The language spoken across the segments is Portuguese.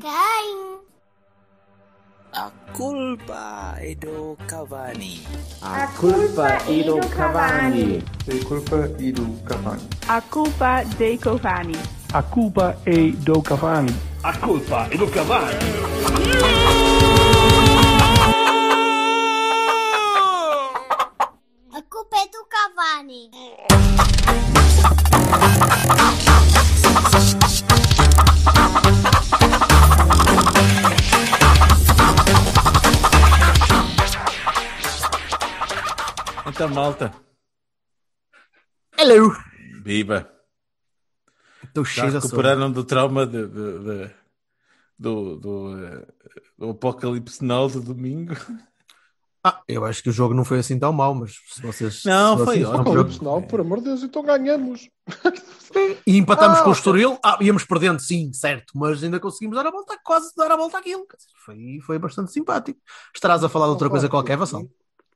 going? A culpa Edo Cavani. A culpa Edo Cavani. A culpa Edo Cavani. A culpa dei Cavani. A culpa Edo Cavani. A culpa Edo Cavani. malta. Hello. Viva. Estou cheio de recuperaram do trauma de, de, de, do, do, do apocalipse não de domingo? Ah, eu acho que o jogo não foi assim tão mal, mas se vocês. Não, se foi vocês Não, por amor de Deus, então ganhamos. E empatamos ah, com o Estoril, ah, íamos perdendo, sim, certo, mas ainda conseguimos dar a volta, quase dar a volta àquilo. Foi, foi bastante simpático. Estarás a falar de outra coisa qualquer, Vassal?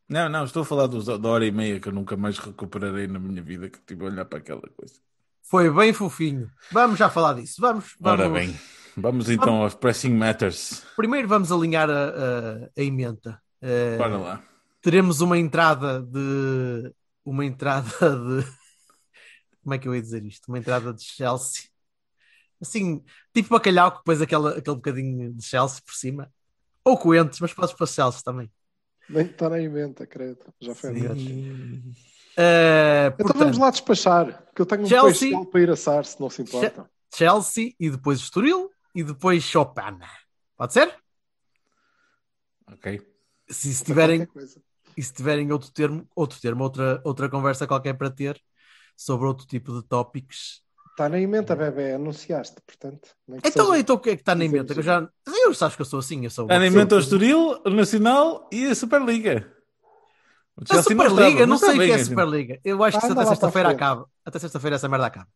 Não, não, estou a falar dos, da hora e meia que eu nunca mais recuperarei na minha vida, que tive a olhar para aquela coisa. Foi bem fofinho. Vamos já falar disso. Vamos. vamos. Ora bem. Vamos então vamos. aos pressing matters. Primeiro vamos alinhar a, a, a emenda. Uh, Bora lá. Teremos uma entrada de. Uma entrada de. Como é que eu ia dizer isto? Uma entrada de Chelsea. Assim, tipo bacalhau que depois aquele, aquele bocadinho de Chelsea por cima. Ou coentes, mas podes para Chelsea também. Nem está na emenda, credo. Já foi a Uh, então vamos lá despachar, que eu tenho um Chelsea, para ir assar, se não se importa. Chelsea e depois Estoril e depois Chopin. Pode ser? Ok. Se, estiverem tiverem, e se tiverem outro termo, outro termo outra, outra conversa qualquer para ter sobre outro tipo de tópicos, Está na emenda, bebê, anunciaste, portanto. Então, seja... então o que é que está na emenda? Eu já. Eu sabes que eu sou assim, eu sou. Está na assim. emenda o Estoril, o Nacional e a Superliga. A Superliga, não, sei o que é a Superliga. Eu acho que até sexta-feira acaba. Até sexta-feira essa merda acaba.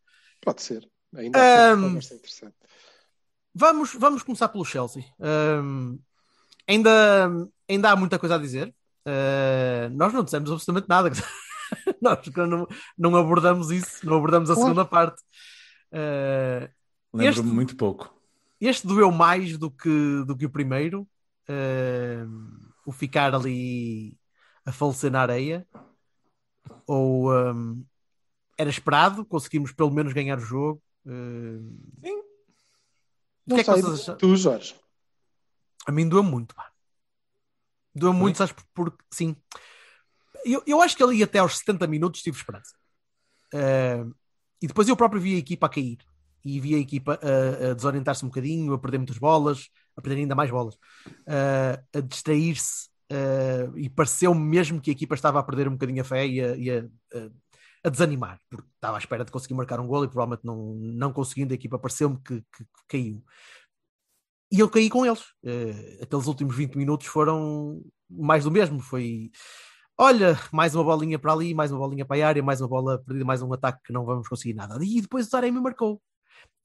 Pode ser. Ainda um, interessante. Vamos, vamos começar pelo Chelsea. Um, ainda, ainda há muita coisa a dizer. Uh, nós não dissemos absolutamente nada nós não, não abordamos isso, não abordamos a segunda parte. Uh, Lembro-me muito pouco. Este doeu mais do que, do que o primeiro, uh, o ficar ali a falecer na areia, ou um, eh, era esperado, conseguimos pelo menos ganhar o jogo. Uh, Sim. O que é que vocês Tu, Jorge. A mim doeu muito, pá. Doeu muito, sabes, porque sim, eu, eu acho que ali até aos 70 minutos tive esperança. Uh, e depois eu próprio vi a equipa a cair e vi a equipa a, a desorientar-se um bocadinho, a perder muitas bolas, a perder ainda mais bolas, uh, a distrair-se. Uh, e pareceu me mesmo que a equipa estava a perder um bocadinho a fé e a, e a, a, a desanimar, porque estava à espera de conseguir marcar um gol e provavelmente não, não conseguindo, a equipa pareceu-me que, que, que, caiu. E eu caí com eles. Uh, aqueles últimos 20 minutos foram mais do mesmo. Foi olha, mais uma bolinha para ali, mais uma bolinha para a área, mais uma bola perdida, mais um ataque que não vamos conseguir nada. E depois o Taremi marcou.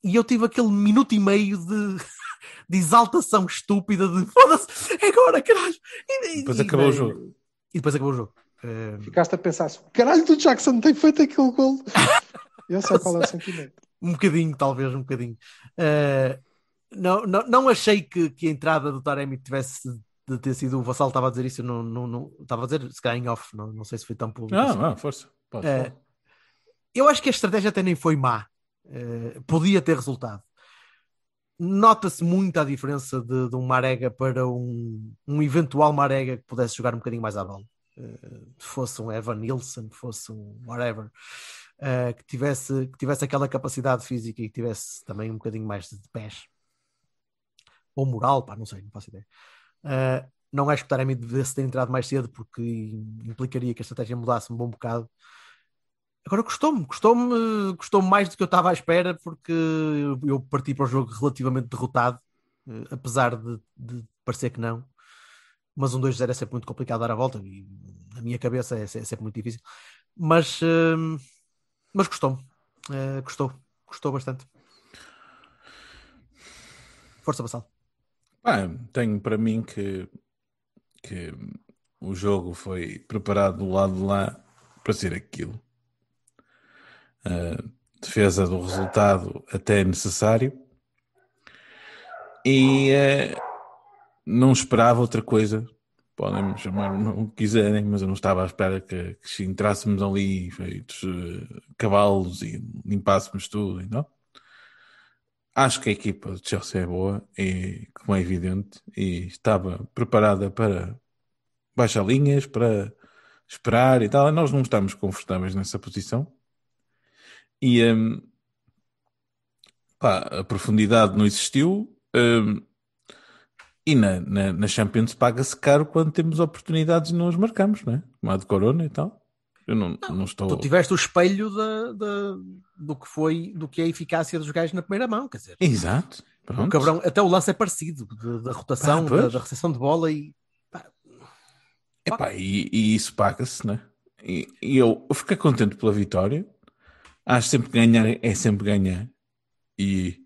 E eu tive aquele minuto e meio de, de exaltação estúpida de foda-se, é agora, caralho. E, depois e, acabou e, o jogo. E depois acabou o jogo. Eh, Ficaste a pensar assim, caralho do Jackson tem feito aquele gol. eu sei qual é o sentimento. Um bocadinho, talvez, um bocadinho. Uh, não, não, não achei que, que a entrada do Taremi tivesse de ter sido o Vassal estava a dizer isso, não, não, não, estava a dizer Sky in off, não, não sei se foi tão público. Não, assim. não, força. Pode, é, eh, pode. eu acho que a estratégia até nem foi má, é, podia ter resultado. Nota-se muito a diferença de, de um Marega para um, um eventual Marega que pudesse jogar um bocadinho mais à bola. Uh, fosse um Evan Nilsson, fosse um whatever, uh, que, tivesse, que tivesse aquela capacidade física e que tivesse também um bocadinho mais de, de pés. Ou moral, pá, não sei, não faço ideia. Uh, não acho que claramente devesse ter entrado mais cedo, porque implicaria que a estratégia mudasse um bom bocado. Agora custou-me, custou-me, custou mais do que eu estava à espera, porque eu parti para o jogo relativamente derrotado, ah, apesar de, de parecer que não. Mas um 2-0 é sempre muito complicado dar a volta, e na minha cabeça é, é sempre muito difícil. Mas, uh, mas custou-me, uh, custou, custou bastante. Força, Bassal. Ah, tenho para mim que, que o jogo foi preparado do lado de lá para ser aquilo. Uh, defesa do resultado até necessário. E uh, não esperava outra coisa. Podem-me chamar o que quiserem, mas eu não estava à espera que, que entrássemos ali feitos uh, cavalos e limpássemos tudo. não? Acho que a equipa de Chelsea é boa e, como é evidente, e estava preparada para baixar linhas, para esperar e tal. Nós não estamos confortáveis nessa posição. E um, pá, a profundidade não existiu. Um, e na, na, na Champions paga-se caro quando temos oportunidades e não as marcamos, né? Como a de Corona e tal. Eu não, não, não estou. Tu tiveste o espelho de, de, do que foi, do que é a eficácia dos gajos na primeira mão, quer dizer. Exato. Pronto. O cabrão, até o lance é parecido, da rotação, da, da, recepção de bola e. Pá. Epá, e, e isso paga-se, né? E, e eu fiquei contente pela vitória. Acho sempre que ganhar é sempre ganhar. E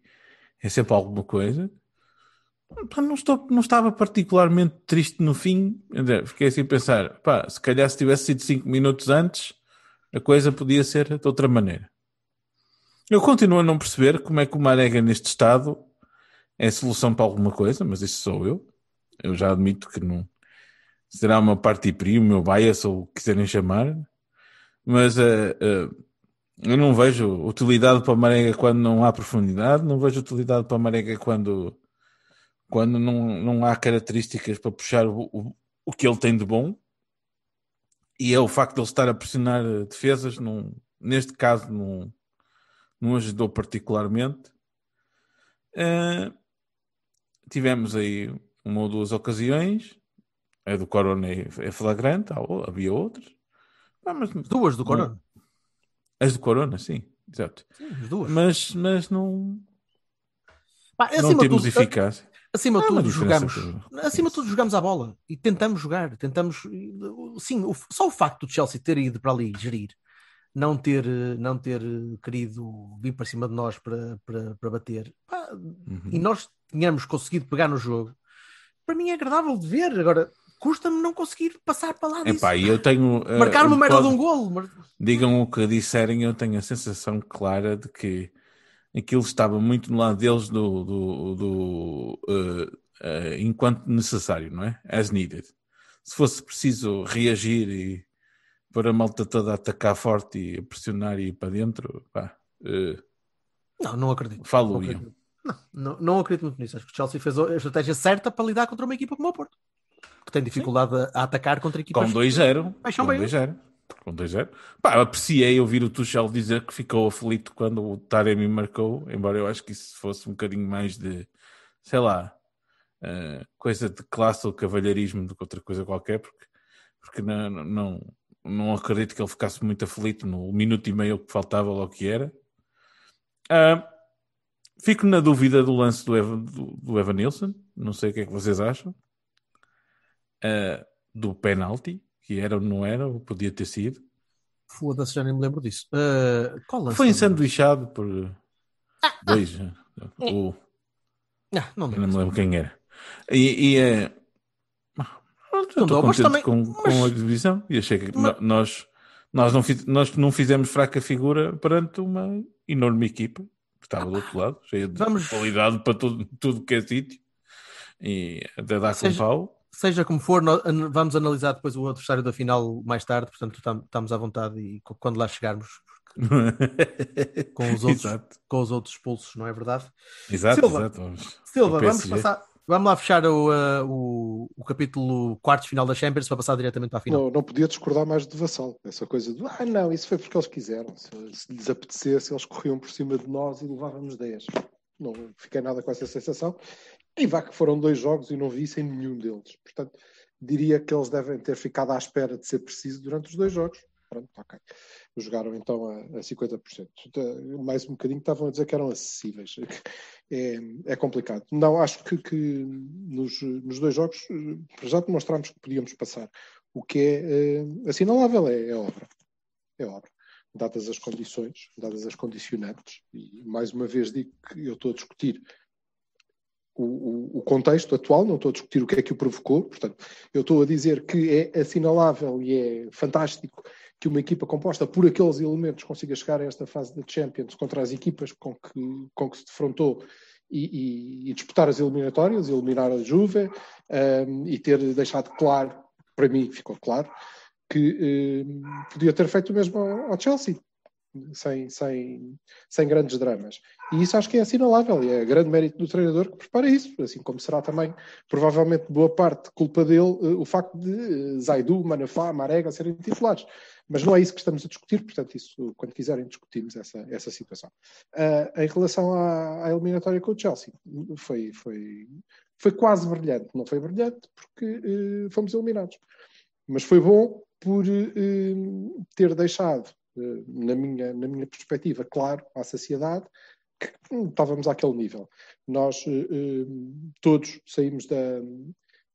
é sempre alguma coisa não, estou, não estava particularmente triste no fim. Fiquei assim a pensar, pá, se calhar se tivesse sido 5 minutos antes, a coisa podia ser de outra maneira. Eu continuo a não perceber como é que o Marega neste estado é solução para alguma coisa, mas isso sou eu. Eu já admito que não será uma parte primo, meu bias ou o que quiserem chamar, mas uh, uh, eu não vejo utilidade para o Marega quando não há profundidade, não vejo utilidade para o Marega quando quando não, não há características para puxar o, o, o que ele tem de bom, e é o facto de ele estar a pressionar defesas, não, neste caso não, não ajudou particularmente. Uh, tivemos aí uma ou duas ocasiões, a do Corona é, é flagrante, havia outras. Ah, mas, duas do não, Corona. As do Corona, sim, exato. Sim, as duas. Mas, mas não, é não temos tudo, eficácia. Acima de tudo, jogamos. Acima de tudo, jogamos à bola e tentamos jogar. Tentamos. Sim, o, só o facto do Chelsea ter ido para ali gerir, não ter, não ter querido vir para cima de nós para, para, para bater, pá, uhum. e nós tínhamos conseguido pegar no jogo, para mim é agradável de ver. Agora, custa-me não conseguir passar para lá disso. eu tenho, Marcar eh, uma merda pode... de um golo. Digam o que disserem, eu tenho a sensação clara de que aquilo estava muito no lado deles do, do, do uh, uh, enquanto necessário, não é? As needed. Se fosse preciso reagir e pôr a malta toda a atacar forte e a pressionar e ir para dentro, pá. Uh, não, não acredito. Falo, não acredito. Não, não, não, acredito muito nisso. Acho que o Chelsea fez a estratégia certa para lidar contra uma equipa como o Porto, que tem dificuldade Sim. a, atacar contra equipas. Com 2-0. Com 2-0 com 2-0. Pá, apreciei ouvir o Tuchel dizer que ficou aflito quando o Taremi marcou, embora eu acho que isso fosse um bocadinho mais de, sei lá, uh, coisa de classe ou cavalheirismo do que outra coisa qualquer, porque, porque não, não, não acredito que ele ficasse muito aflito no minuto e meio que faltava logo que era. Uh, fico na dúvida do lance do, Eva, do, do Evanilson, não sei o que é que vocês acham, uh, do penalti que era ou não era, ou podia ter sido. Foda-se, já nem me lembro disso. Uh, qual Foi ensanduichado por ah, ah. dois. Ah, hum. ou... Ah, não, não me lembro quem era. E, e é. Estou contente também, com, mas... com a divisão e achei que mas... nós, nós, não fiz, nós não fizemos fraca figura perante uma enorme equipa que estava do outro lado, cheia de Vamos... qualidade para tudo, tudo que é sítio e até dar com seja... pau seja como for, nós, vamos analisar depois o adversário da final mais tarde, portanto estamos à vontade e quando lá chegarmos. com, os outros, exato. com os outros não é verdade? Exato, Silva, exato. Vamos, Silva, vamos passar, Vamos lá fechar o, uh, o, o, capítulo quarto final da Champions para passar diretamente à final. Não, não podia discordar mais de Vassal. Essa coisa de, ah, não, isso foi porque eles quiseram. Se, se lhes apetecesse, eles corriam por cima de nós e levávamos 10. Não fiquei nada com essa sensação. E vá que foram dois jogos e não vi isso em nenhum deles. Portanto, diria que eles devem ter ficado à espera de ser preciso durante os dois jogos. Pronto, ok. Jogaram então a, a 50%. Eh, mais um bocadinho estavam a dizer que eram acessíveis. É, é complicado. Não, acho que, que nos, nos, dois jogos eh, já demonstrámos que podíamos passar. O que é, é assinalável é, é obra. É obra dadas as condições, dadas as condicionantes, e mais uma vez digo que eu estou a discutir o, o, contexto atual, não estou a discutir o que é que o provocou, portanto, eu estou a dizer que é assinalável e é fantástico que uma equipa composta por aqueles elementos consiga chegar a esta fase da Champions contra as equipas com que, com que se defrontou e, e, e disputar as eliminatórias, eliminar a Juve um, e ter deixado claro, para mim ficou claro, que um, podia ter feito o mesmo ao Chelsea sem, sem, sem grandes dramas. E isso acho que é assinalável e é grande mérito do treinador que prepara isso, assim como será também, provavelmente, boa parte culpa dele, eh, o facto de eh, Zaidu, Manafá, Marega serem titulares. Mas não é isso que estamos a discutir, portanto, isso, quando quiserem, discutimos essa, essa situação. Uh, em relação à, à, eliminatória com o Chelsea, foi, foi, foi quase brilhante. Não foi brilhante porque uh, fomos eliminados. Mas foi bom por uh, ter deixado na minha, na minha perspectiva, claro, à saciedade, que estávamos àquele nível. Nós eh, eh, todos saímos da,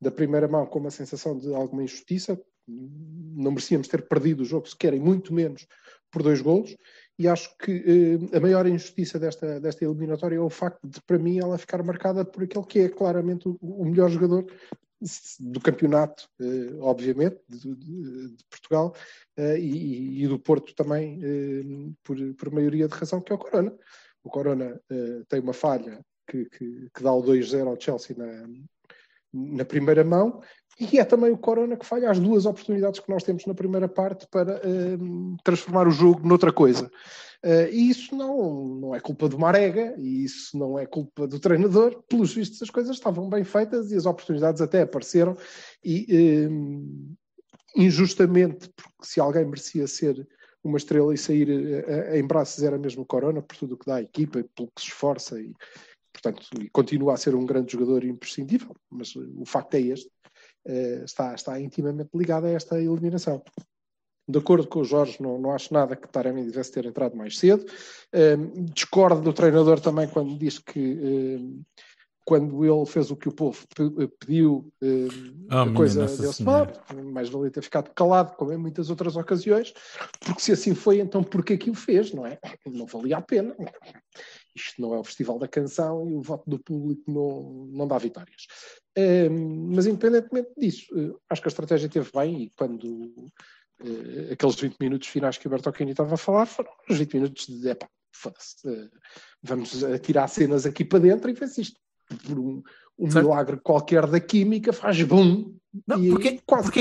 da primeira mão com uma sensação de alguma injustiça, não merecíamos ter perdido o jogo, se querem, muito menos por dois golos, e acho que eh, a maior injustiça desta, desta eliminatória é o facto de, para mim, ela ficar marcada por aquele que é claramente o melhor jogador do campeonato, eh, obviamente, de, de, de Portugal eh, e, e, do Porto também, eh, por, por maioria de razão, que é o Corona. O Corona tem uma falha que, que, que dá o 2-0 ao Chelsea na, na primeira mão e é também o Corona que falha as duas oportunidades que nós temos na primeira parte para uh, transformar o jogo noutra coisa. Uh, e isso não, não é culpa do Marega, e isso não é culpa do treinador. Pelos vistos, as coisas estavam bem feitas e as oportunidades até apareceram. E uh, injustamente, porque se alguém merecia ser uma estrela e sair a, eh, a, eh, em braços era mesmo o Corona, por tudo o que dá à equipa, pelo que se esforça e, portanto, continua a ser um grande jogador imprescindível, mas o facto é este, eh, está, está intimamente ligada a esta eliminação. De acordo com o Jorge, não, não acho nada que Taremi devesse ter entrado mais cedo. Um, ehm, discordo do treinador também quando diz que um, ehm, quando ele fez o que o povo eh, pediu, um, ehm, oh, ah, a coisa deu-se mal. Mais valia ter ficado calado, como em muitas outras ocasiões, porque se assim foi, então porquê que o fez, não é? Não valia a pena. Isto não é o Festival da Canção e o voto do público não, não dá vitórias. mas, independentemente disso, eh, acho que a estratégia teve bem e quando uh, aqueles 20 minutos finais que o Berto estava a falar foram os 20 minutos de epá, foda-se, uh, vamos tirar cenas aqui para dentro e fez isto. Por um, um milagre qualquer da química faz bum não, porque, porque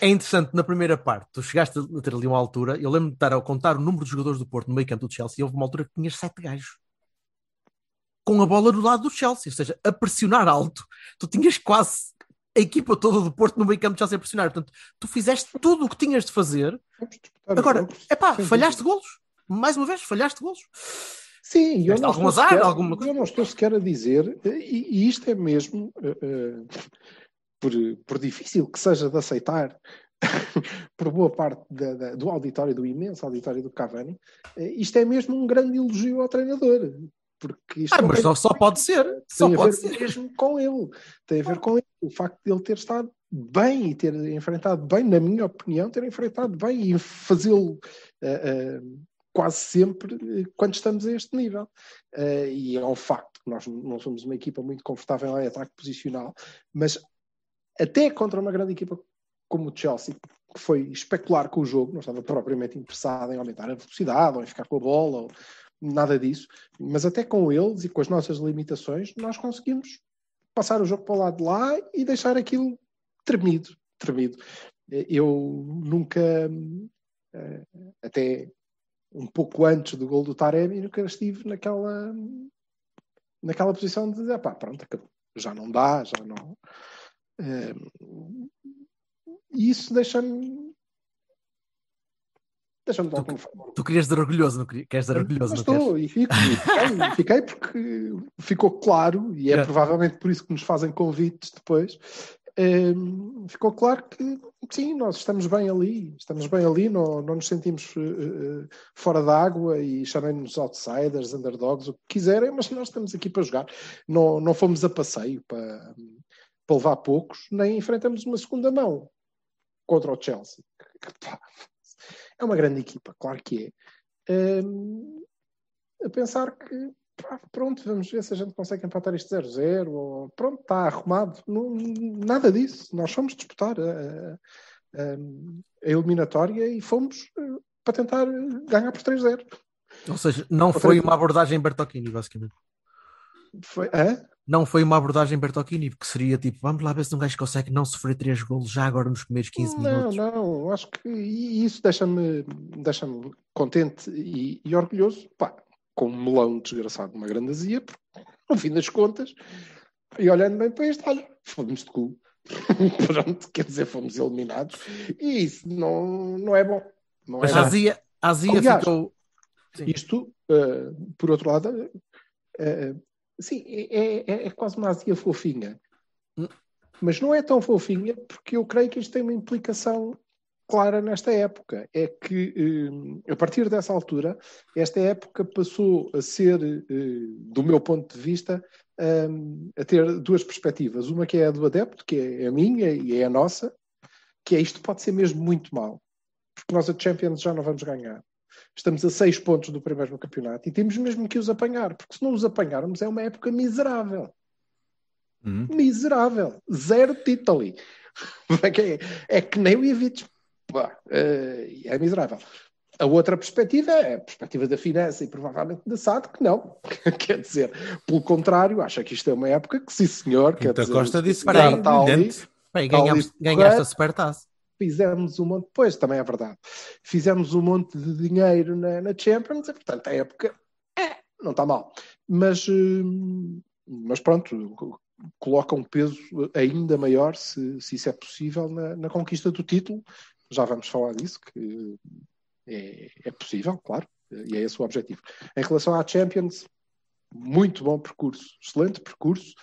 é, é interessante, na primeira parte, tu chegaste a ter ali uma altura, eu lembro me de estar a contar o número de jogadores do Porto no meio campo do Chelsea, e houve uma altura que tinhas sete gajos com a bola no lado do Chelsea, ou seja, a pressionar alto. Tu tinhas quase a equipa toda do Porto no meio campo já sem pressionar. Portanto, tu fizeste tudo o que tinhas de fazer. Agora, é pá, falhaste golos. Mais uma vez, falhaste golos. Sim, eu não, algum azar, sequer, alguma... eu não estou sequer a dizer, e, e isto é mesmo, uh, uh, por, por difícil que seja de aceitar, por boa parte da, da, do auditório, do imenso auditório do Cavani, eh, isto é mesmo um grande elogio ao treinador. Porque isto ah, mas tem... só pode ser. Tem só a pode ver mesmo com ele. Tem a ver ah. com ele. O facto de ele ter estado bem e ter enfrentado bem, na minha opinião, ter enfrentado bem e fazê-lo uh, uh, quase sempre eh, quando estamos a este nível. e é um facto que nós não somos uma equipa muito confortável em ataque posicional, mas até contra uma grande equipa como o Chelsea, que foi especular com o jogo, não estava propriamente interessado em aumentar a velocidade ou em ficar com a bola ou, nada disso, mas até com eles e com as nossas limitações, nós conseguimos passar o jogo para o lado de lá e deixar aquilo tremido, tremido. Eu nunca, eh, até um pouco antes do gol do Taremi, nunca estive naquela, naquela posição de dizer, ah, pá, pronto, acabou. Já não dá, já não... Eh, e isso deixa-me Deixa-me dar tu, tu querias dar orgulhoso, não querias? Queres dar ah, orgulhoso, mas não estou, queres? e fico, e fiquei, fiquei, porque ficou claro, e é, é provavelmente por isso que nos fazem convites depois, um, ehm, ficou claro que sim, nós estamos bem ali, estamos bem ali, não, não nos sentimos uh, fora d'água e chamem-nos outsiders, underdogs, o que quiserem, mas nós estamos aqui para jogar. Não, não fomos a passeio para, para levar poucos, nem enfrentamos uma segunda mão contra o Chelsea. É uma grande equipa, claro que é. Um, a pensar que pá, pronto, vamos ver se a gente consegue empatar isto 0-0, ou pronto, está arrumado. Não, nada disso. Nós fomos disputar a, a, a eliminatória e fomos eh, para tentar ganhar por 3-0. Ou seja, não foi uma abordagem Bertocchini, basicamente. Foi, é? não foi uma abordagem Bertolini, porque seria tipo, vamos lá ver se um gajo consegue não sofrer três golos já agora nos primeiros 15 minutos. Não, não, acho que isso deixa-me deixa contente e, e, orgulhoso, pá, com um melão desgraçado, uma grande azia, no fim das contas, e olhando bem para este, olha, fomos de cu. Pronto, quer dizer, fomos eliminados, e isso não, não é bom. Não Mas é a Azia, a azia Aliás, ficou... Sim. Isto, uh, por outro lado, uh, Sim, é, é, é, é quase uma azia fofinha. Hum. Mas não é tão fofinha porque eu creio que isto tem uma implicação clara nesta época. É que, eh, a partir dessa altura, esta época passou a ser, eh, do meu ponto de vista, eh, a ter duas perspectivas. Uma que é a do adepto, que é a é minha e é a nossa, que é isto pode ser mesmo muito mal, porque nós a Champions já não vamos ganhar. Estamos a seis pontos do primeiro no campeonato e temos mesmo que os apanhar, porque se não os apanharmos é uma época miserável. Uhum. Miserável. Zero título. É, é, é, que nem o Ivic. Eh, é miserável. A outra perspectiva é a perspectiva da finança e provavelmente da SAD, que não. quer dizer, pelo contrário, acha que isto é uma época que, sim senhor, quer dizer... Costa disse, para aí, tal, ganhaste a supertaça fizemos um monte, pois também é verdade, fizemos um monte de dinheiro na, na Champions, e portanto a época é, não está mal. Mas, hum, mas pronto, coloca um peso ainda maior, se, se isso é possível, na, na conquista do título. Já vamos falar disso, que é, é possível, claro, e é esse o objetivo. Em relação à Champions, muito bom percurso, excelente percurso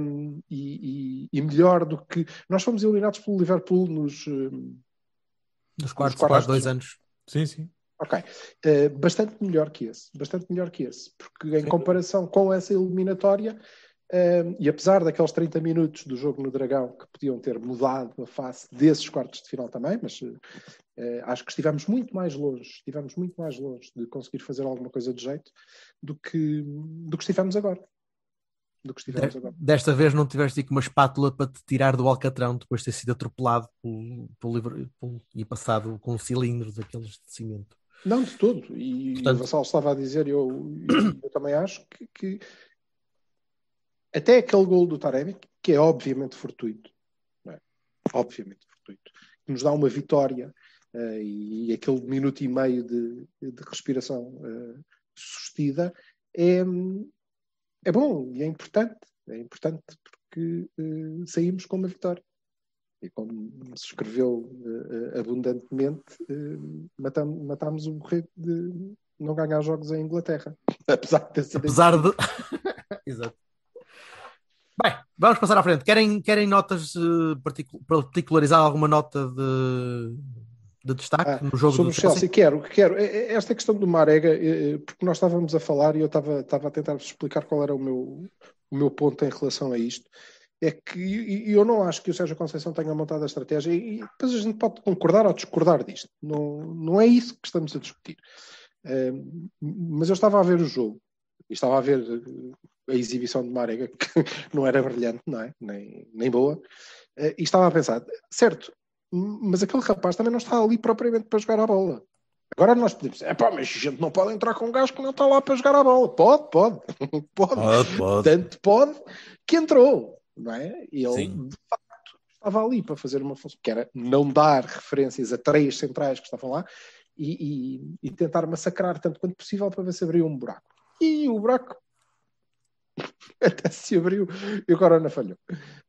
um, e, e, e, melhor do que. Nós fomos eliminados pelo Liverpool nos. nos quartos, quase dois anos. Sim, sim. Ok. Uh, bastante melhor que esse. Bastante melhor que esse. Porque em sim. comparação com essa eliminatória. Um, e apesar daqueles 30 minutos do jogo no Dragão que podiam ter mudado a face desses quartos de final também, mas uh, acho que estivemos muito mais longe, estivemos muito mais longe de conseguir fazer alguma coisa de jeito do que, do que estivemos agora do que estivemos de, agora. Desta vez não tiveste aqui uma espátula para te tirar do alcatrão depois de ter sido atropelado pelo, e passado com um cilindro daqueles de cimento. Não, de todo. E Portanto... o Vassal estava a dizer, eu, eu também acho que, que até aquele gol do Taremi, que é obviamente fortuito, é? obviamente fortuito, que nos dá uma vitória uh, e, e, aquele minuto e meio de, de respiração uh, sustida, é, hum, é bom e é importante. É importante porque uh, saímos com uma vitória. E como se escreveu uh, abundantemente, uh, matam, matámos o borrego de não ganhar jogos em Inglaterra. Apesar de ter sido. Apesar de. Exato. Bem, vamos passar à frente. Querem, querem notas uh, particularizar Alguma nota de, de destaque ah, no jogo sobre do Chelsea. Chelsea. Quero, quero. É, é esta questão do Marega, eh, eh, porque nós estávamos a falar e eu estava, estava a tentar explicar qual era o meu, o meu ponto em relação a isto. É que eu não acho que o Sérgio Conceição tenha montado a estratégia e depois a gente pode concordar ou discordar disto. Não, não é isso que estamos a discutir. Mas eu estava a ver o jogo e estava a ver eh, a exibição de Marega, que não era brilhante, não é? Nem, nem boa. E estava a pensar, certo, mas aquele rapaz também não está ali propriamente para jogar a bola. Agora nós podemos é pá, mas a gente não pode entrar com um gajo que não está lá para jogar a bola. Pode, pode, pode, pode, pode. Tanto pode que entrou, não é? E ele, Sim. de facto, estava ali para fazer uma função, que era não dar referências a três centrais que estavam lá e, e, e tentar massacrar tanto quanto possível para ver se abriu um buraco. E o buraco até se abriu e o Corona falhou.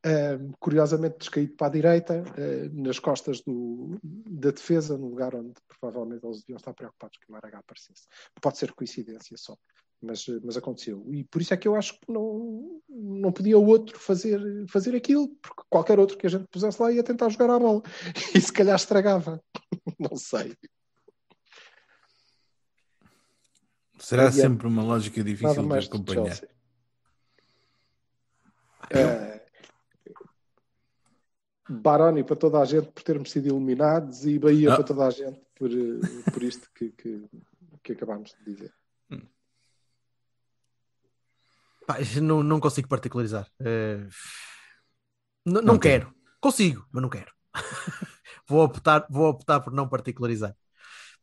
Uh, curiosamente descaído para a direita, uh, nas costas do, da defesa, no lugar onde provavelmente eles deviam estar preocupados que o Maragá aparecesse. Pode ser coincidência só, mas, mas aconteceu. E por isso é que eu acho que não, não podia o outro fazer, fazer aquilo, porque qualquer outro que a gente pusesse lá ia tentar jogar à bola. E se calhar estragava. não sei. Será sempre uma lógica difícil de acompanhar. De é. Baroni para toda a gente por termos sido iluminados e Bahia ah. para toda a gente por, eh, por isto que, que, que acabámos de dizer. Hum. Pá, não, não consigo particularizar. Uh, não, não, não quero. Consigo, mas não quero. vou, optar, vou optar por não particularizar.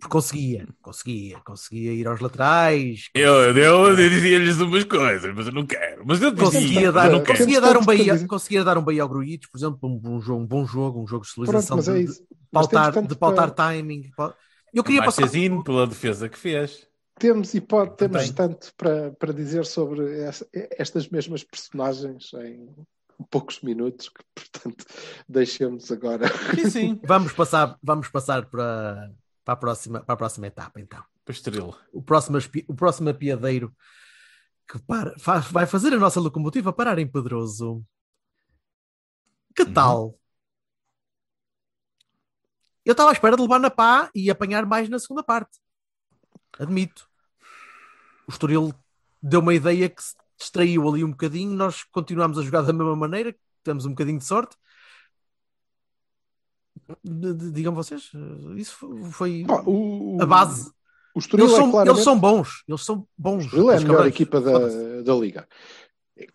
Porque conseguia, conseguia, conseguia ir aos laterais. Eu, eu dizia-lhes umas coisas, mas eu não quero. Mas eu conseguia dar, não Conseguia, dar um Bahia, conseguia dar um Bahia ao Gruitos, por exemplo, um, bom jogo, um bom jogo, um jogo de solidização é de, pautar, de pautar para... timing. Eu é queria passar passar. pela defesa que fez temos e pode, temos tanto para, para dizer sobre essa, estas mesmas personagens em poucos minutos que portanto deixemos agora sim, sim. vamos passar vamos passar para para a próxima, para a próxima etapa, então. Pastoril. O próximo, o próximo apiadeiro que para, faz, vai fazer a nossa locomotiva parar em Pedroso. Que uhum. tal? Eu estava à espera de levar na pá e apanhar mais na segunda parte. Admito. O Estoril deu uma ideia que se distraiu ali um bocadinho. Nós continuamos a jogar da mesma maneira, temos um bocadinho de sorte digam vocês, eh, isso foi o, a base. Eles são, é eles, são, bons, eles são bons. Ele é a melhor equipa da, da liga.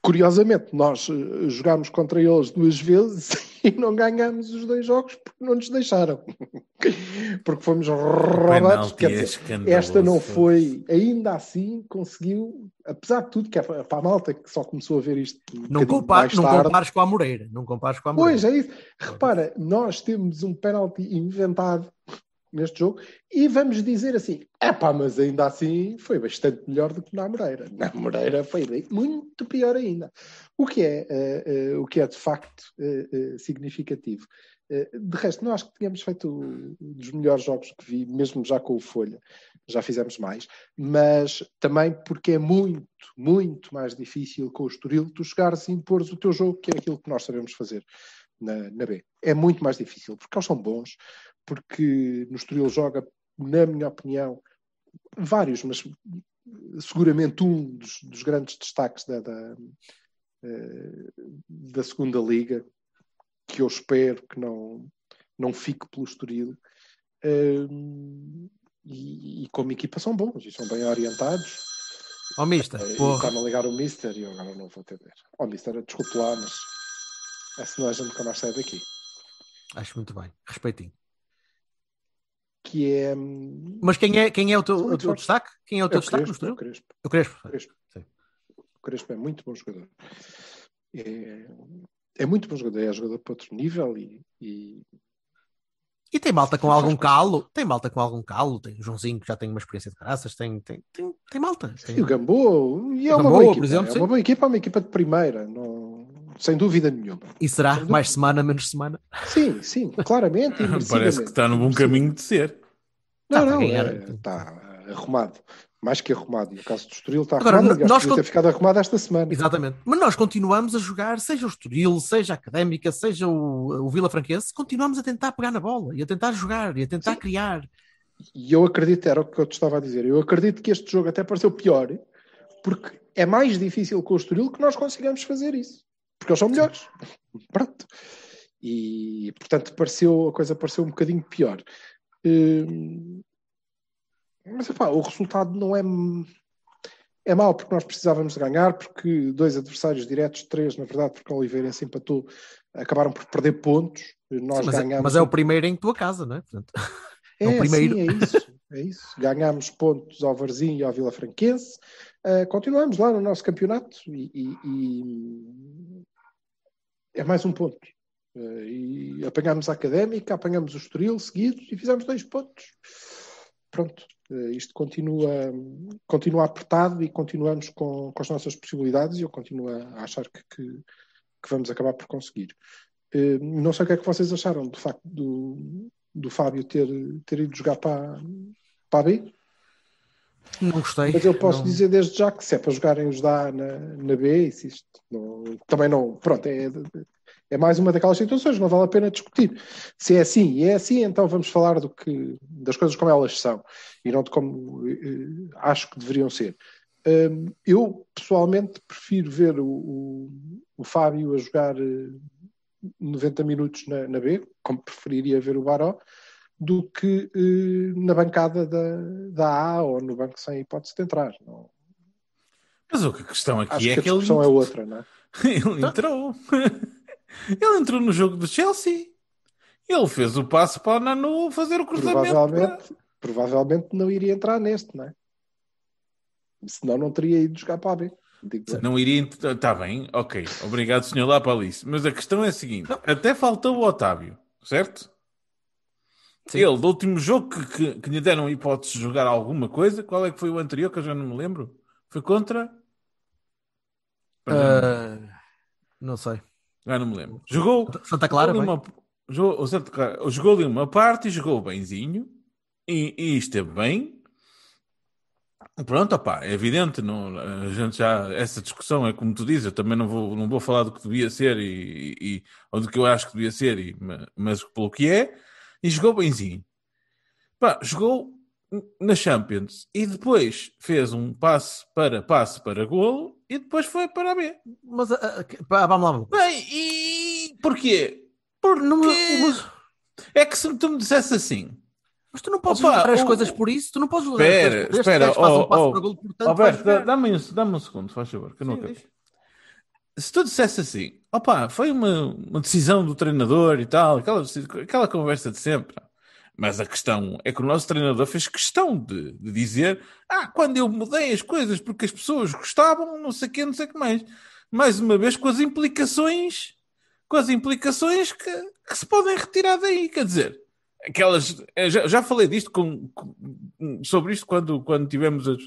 Curiosamente, nós eh, jogámos contra eles duas vezes e não ganhamos os dois jogos porque não nos deixaram. porque fomos roubados. É esta não foi, ainda assim conseguiu, apesar de tudo, que é para a malta que só começou a ver isto. Um não, compares, não tarde. compares com a Moreira, não compares com a Moreira. Pois é isso. Repara, nós temos um penalti inventado neste jogo e vamos dizer assim, epá, mas ainda assim foi bastante melhor do que na Moreira. Na Moreira foi muito pior ainda. O que é, uh, uh, o que é de facto uh, significativo. de resto, não acho que tenhamos feito um dos melhores jogos que vi, mesmo já com o Folha. Já fizemos mais, mas também porque é muito, muito mais difícil com o Estoril tu chegares e impores o teu jogo, que é aquilo que nós sabemos fazer na, na B. É muito mais difícil, porque eles são bons, porque no Estoril joga, na minha opinião, vários, mas seguramente um dos, dos grandes destaques da, da, eh, da, segunda liga, que eu espero que não, não fique pelo Estoril. Eh, e, e como equipa são bons e são bem orientados. Ó oh, Mister, eh, está-me a ligar o Mister e eu agora não vou atender. Ó oh, Mister, desculpe lá, mas é a senhora nunca mais sai daqui. Acho muito bem, respeitinho que é. Mas quem é, quem é o teu, o teu destaque? Quem é o é teu é o destaque? Crespo, é o Crespo. O Crespo. Crespo. O Crespo é muito bom jogador. É, é muito bom jogador, é jogador para outro nível e, e... E tem malta com algum calo, tem malta com algum calo, tem o Joãozinho que já tem uma experiência de graças, tem, tem, tem, tem malta. Tem... E o Gambo, e é, Gamboa, boa equipa, exemplo, é uma boa equipa, é uma equipa de primeira. Não sem dúvida nenhuma. E será mais semana, menos semana? Sim, sim, claramente. Parece que está no bom caminho de ser. Não, tá não, está é, tá arrumado. Mais que arrumado. E o caso do Estoril está Agora, arrumado. Nós cont... ter ficado arrumado esta semana. Exatamente. Mas nós continuamos a jogar, seja o Estoril, seja a Académica, seja o, o Vila Franquense, continuamos a tentar pegar na bola e a tentar jogar e a tentar sim. criar. E eu acredito, era o que eu te estava a dizer, eu acredito que este jogo até pareceu pior, porque é mais difícil com o Estoril que nós consigamos fazer isso porque eles são melhores. Pronto. E, portanto, pareceu, a coisa pareceu um bocadinho pior. Hum, mas, opa, o resultado não é... É mau porque nós precisávamos de ganhar, porque dois adversários diretos, três, na verdade, porque o Oliveirense é empatou, acabaram por perder pontos. Nós mas, é, ganhamos... É, mas é o primeiro em tua casa, não é? Portanto, é, é, o é, primeiro. Sim, é isso. É isso. Ganhámos pontos ao Varzim e ao Vila Franquense. Uh, continuamos lá no nosso campeonato e, e, e é mais um ponto. Uh, e apanhámos a académica, apanhámos o Estoril seguidos e fizemos dois pontos. Pronto, uh, isto continua, continua apertado e continuamos com, com as nossas possibilidades e eu continuo a achar que, que, que vamos acabar por conseguir. não sei o que é que vocês acharam do facto do, do Fábio ter, ter ido jogar para, para a B não gostei. Mas eu posso não... dizer desde já que se é para jogarem os da na, na B, isso isto não, também não. Pronto, é, é mais uma daquelas situações, não vale a pena discutir. Se é assim e é assim, então vamos falar do que, das coisas como elas são e não de como uh, acho que deveriam ser. Um, eu pessoalmente prefiro ver o, o, o Fábio a jogar uh, eh, 90 minutos na, na B, como preferiria ver o Baró do que eh, na bancada da, da A ou no banco sem hipótese de entrar. Não. Mas a questão aqui Acho é que, que a discussão ele... é outra, não é? ele então- entrou. ele entrou no jogo do Chelsea. Ele fez o passo para o Nanu fazer o cruzamento. Provavelmente, provavelmente não iria entrar neste, não é? Senão não teria ido jogar para a B. Não iria. Está tá bem, ok. Obrigado, senhor Lapalice. Mas a questão é a seguinte: até faltou o Otávio, certo? Sim. Ele, do último jogo que, que, que lhe deram hipótese de jogar alguma coisa, qual é que foi o anterior, que eu já não me lembro? Foi contra? Uh, não sei. Já não me lembro. Jogou. Santa Clara? Jogou, uma, jogou, Santa Clara, jogou ali uma parte, e jogou bemzinho e, e esteve bem. Pronto, opá, é evidente, não, a gente já, essa discussão é como tu dizes, eu também não vou, não vou falar do que devia ser e, e ou do que eu acho que devia ser, e, mas pelo que é, e jogou bemzinho Pá, jogou na Champions e depois fez um passo para passo para golo e depois foi para a B. Mas uh, pá, vamos lá. Bem, e porquê? Porque mas... é que se tu me dissesse assim. Mas tu não podes Opa, as oh, coisas por isso, tu não podes julgar espera, as coisas por isso. Espera, espera, oh, oh, Alberto, dá-me um, dá um segundo, faz favor, que eu não se tu dissesse assim, opa, foi uma, uma decisão do treinador e tal, aquela, aquela conversa de sempre. Mas a questão é que o nosso treinador fez questão de, de dizer: ah, quando eu mudei as coisas porque as pessoas gostavam, não sei o que, não sei o que mais. Mais uma vez, com as implicações, com as implicações que, que se podem retirar daí. Quer dizer, aquelas. Eh, já, já falei disto com, com, sobre isto quando, quando tivemos as,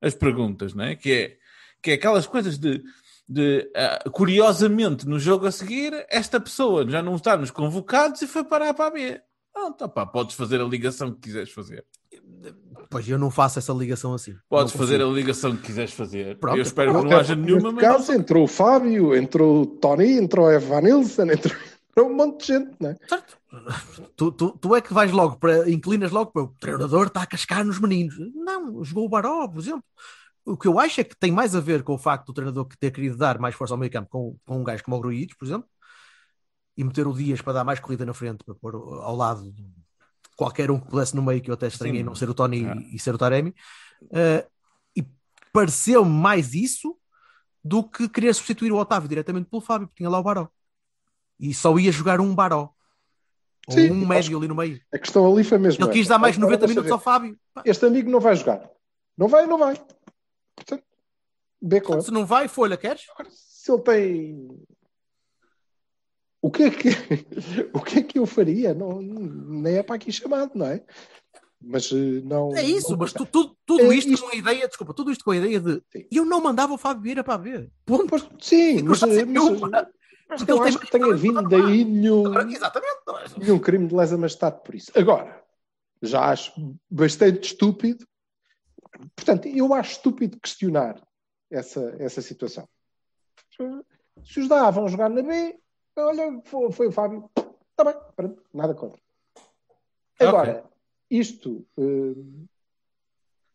as perguntas, não é? Que, é? que é aquelas coisas de de uh, curiosamente no jogo a seguir, esta pessoa já não está nos convocados e foi parar para a B. Pronto, ah, opá, podes fazer a ligação que quiseres fazer. Pois eu não faço essa ligação assim. Podes fazer a ligação que quiseres fazer. Pronto. Eu espero que não haja nenhuma. Mas... caso entrou o Fábio, entrou o Tony, entrou a Evanilson, entrou um monte de gente, não é? Certo. Tu, tu, tu, é que vais logo para, inclinas logo para o treinador está a cascar nos meninos. Não, jogou o Baró, por exemplo o que eu acho é que tem mais a ver com o facto do treinador que ter querido dar mais força ao meio campo com, com um gajo como o Gruides, por exemplo, e meter o Dias para dar mais corrida na frente, para pôr ao lado qualquer um que pudesse no meio, que eu até estranhei Sim. não ser o Tony é. e, e ser o Taremi. Uh, e pareceu mais isso do que querer substituir o Otávio diretamente pelo Fábio, porque tinha lá o Baró. E só ia jogar um Baró. Ou Sim, um médio ali no meio. A questão ali foi mesmo. Ele quis dar mais 90 minutos ao Fábio. Este amigo não vai jogar. Não vai, não vai. Portanto, B se não vai, folha, queres? Agora, se ele tem. O que, é que, o que é que eu faria? Não, nem é para aqui chamado, não é? Mas eh, não. É isso, não... mas tu, tu, tudo é, isto, isto, com a ideia, desculpa, tudo isto com a ideia de sim. eu não mandava o Fábio Vieira para ver. Ponto. Pois, sim, mas, eh, mas, eh, mas, não acho que tenha vindo daí nenhum, Agora, é? nenhum crime de lesa majestade por isso. Agora, já acho bastante estúpido Portanto, eu acho estúpido questionar essa, essa situação. Se os da A vão jogar na B, olha, foi, o Fábio. Está bem, nada contra. Agora, okay. isto, hum,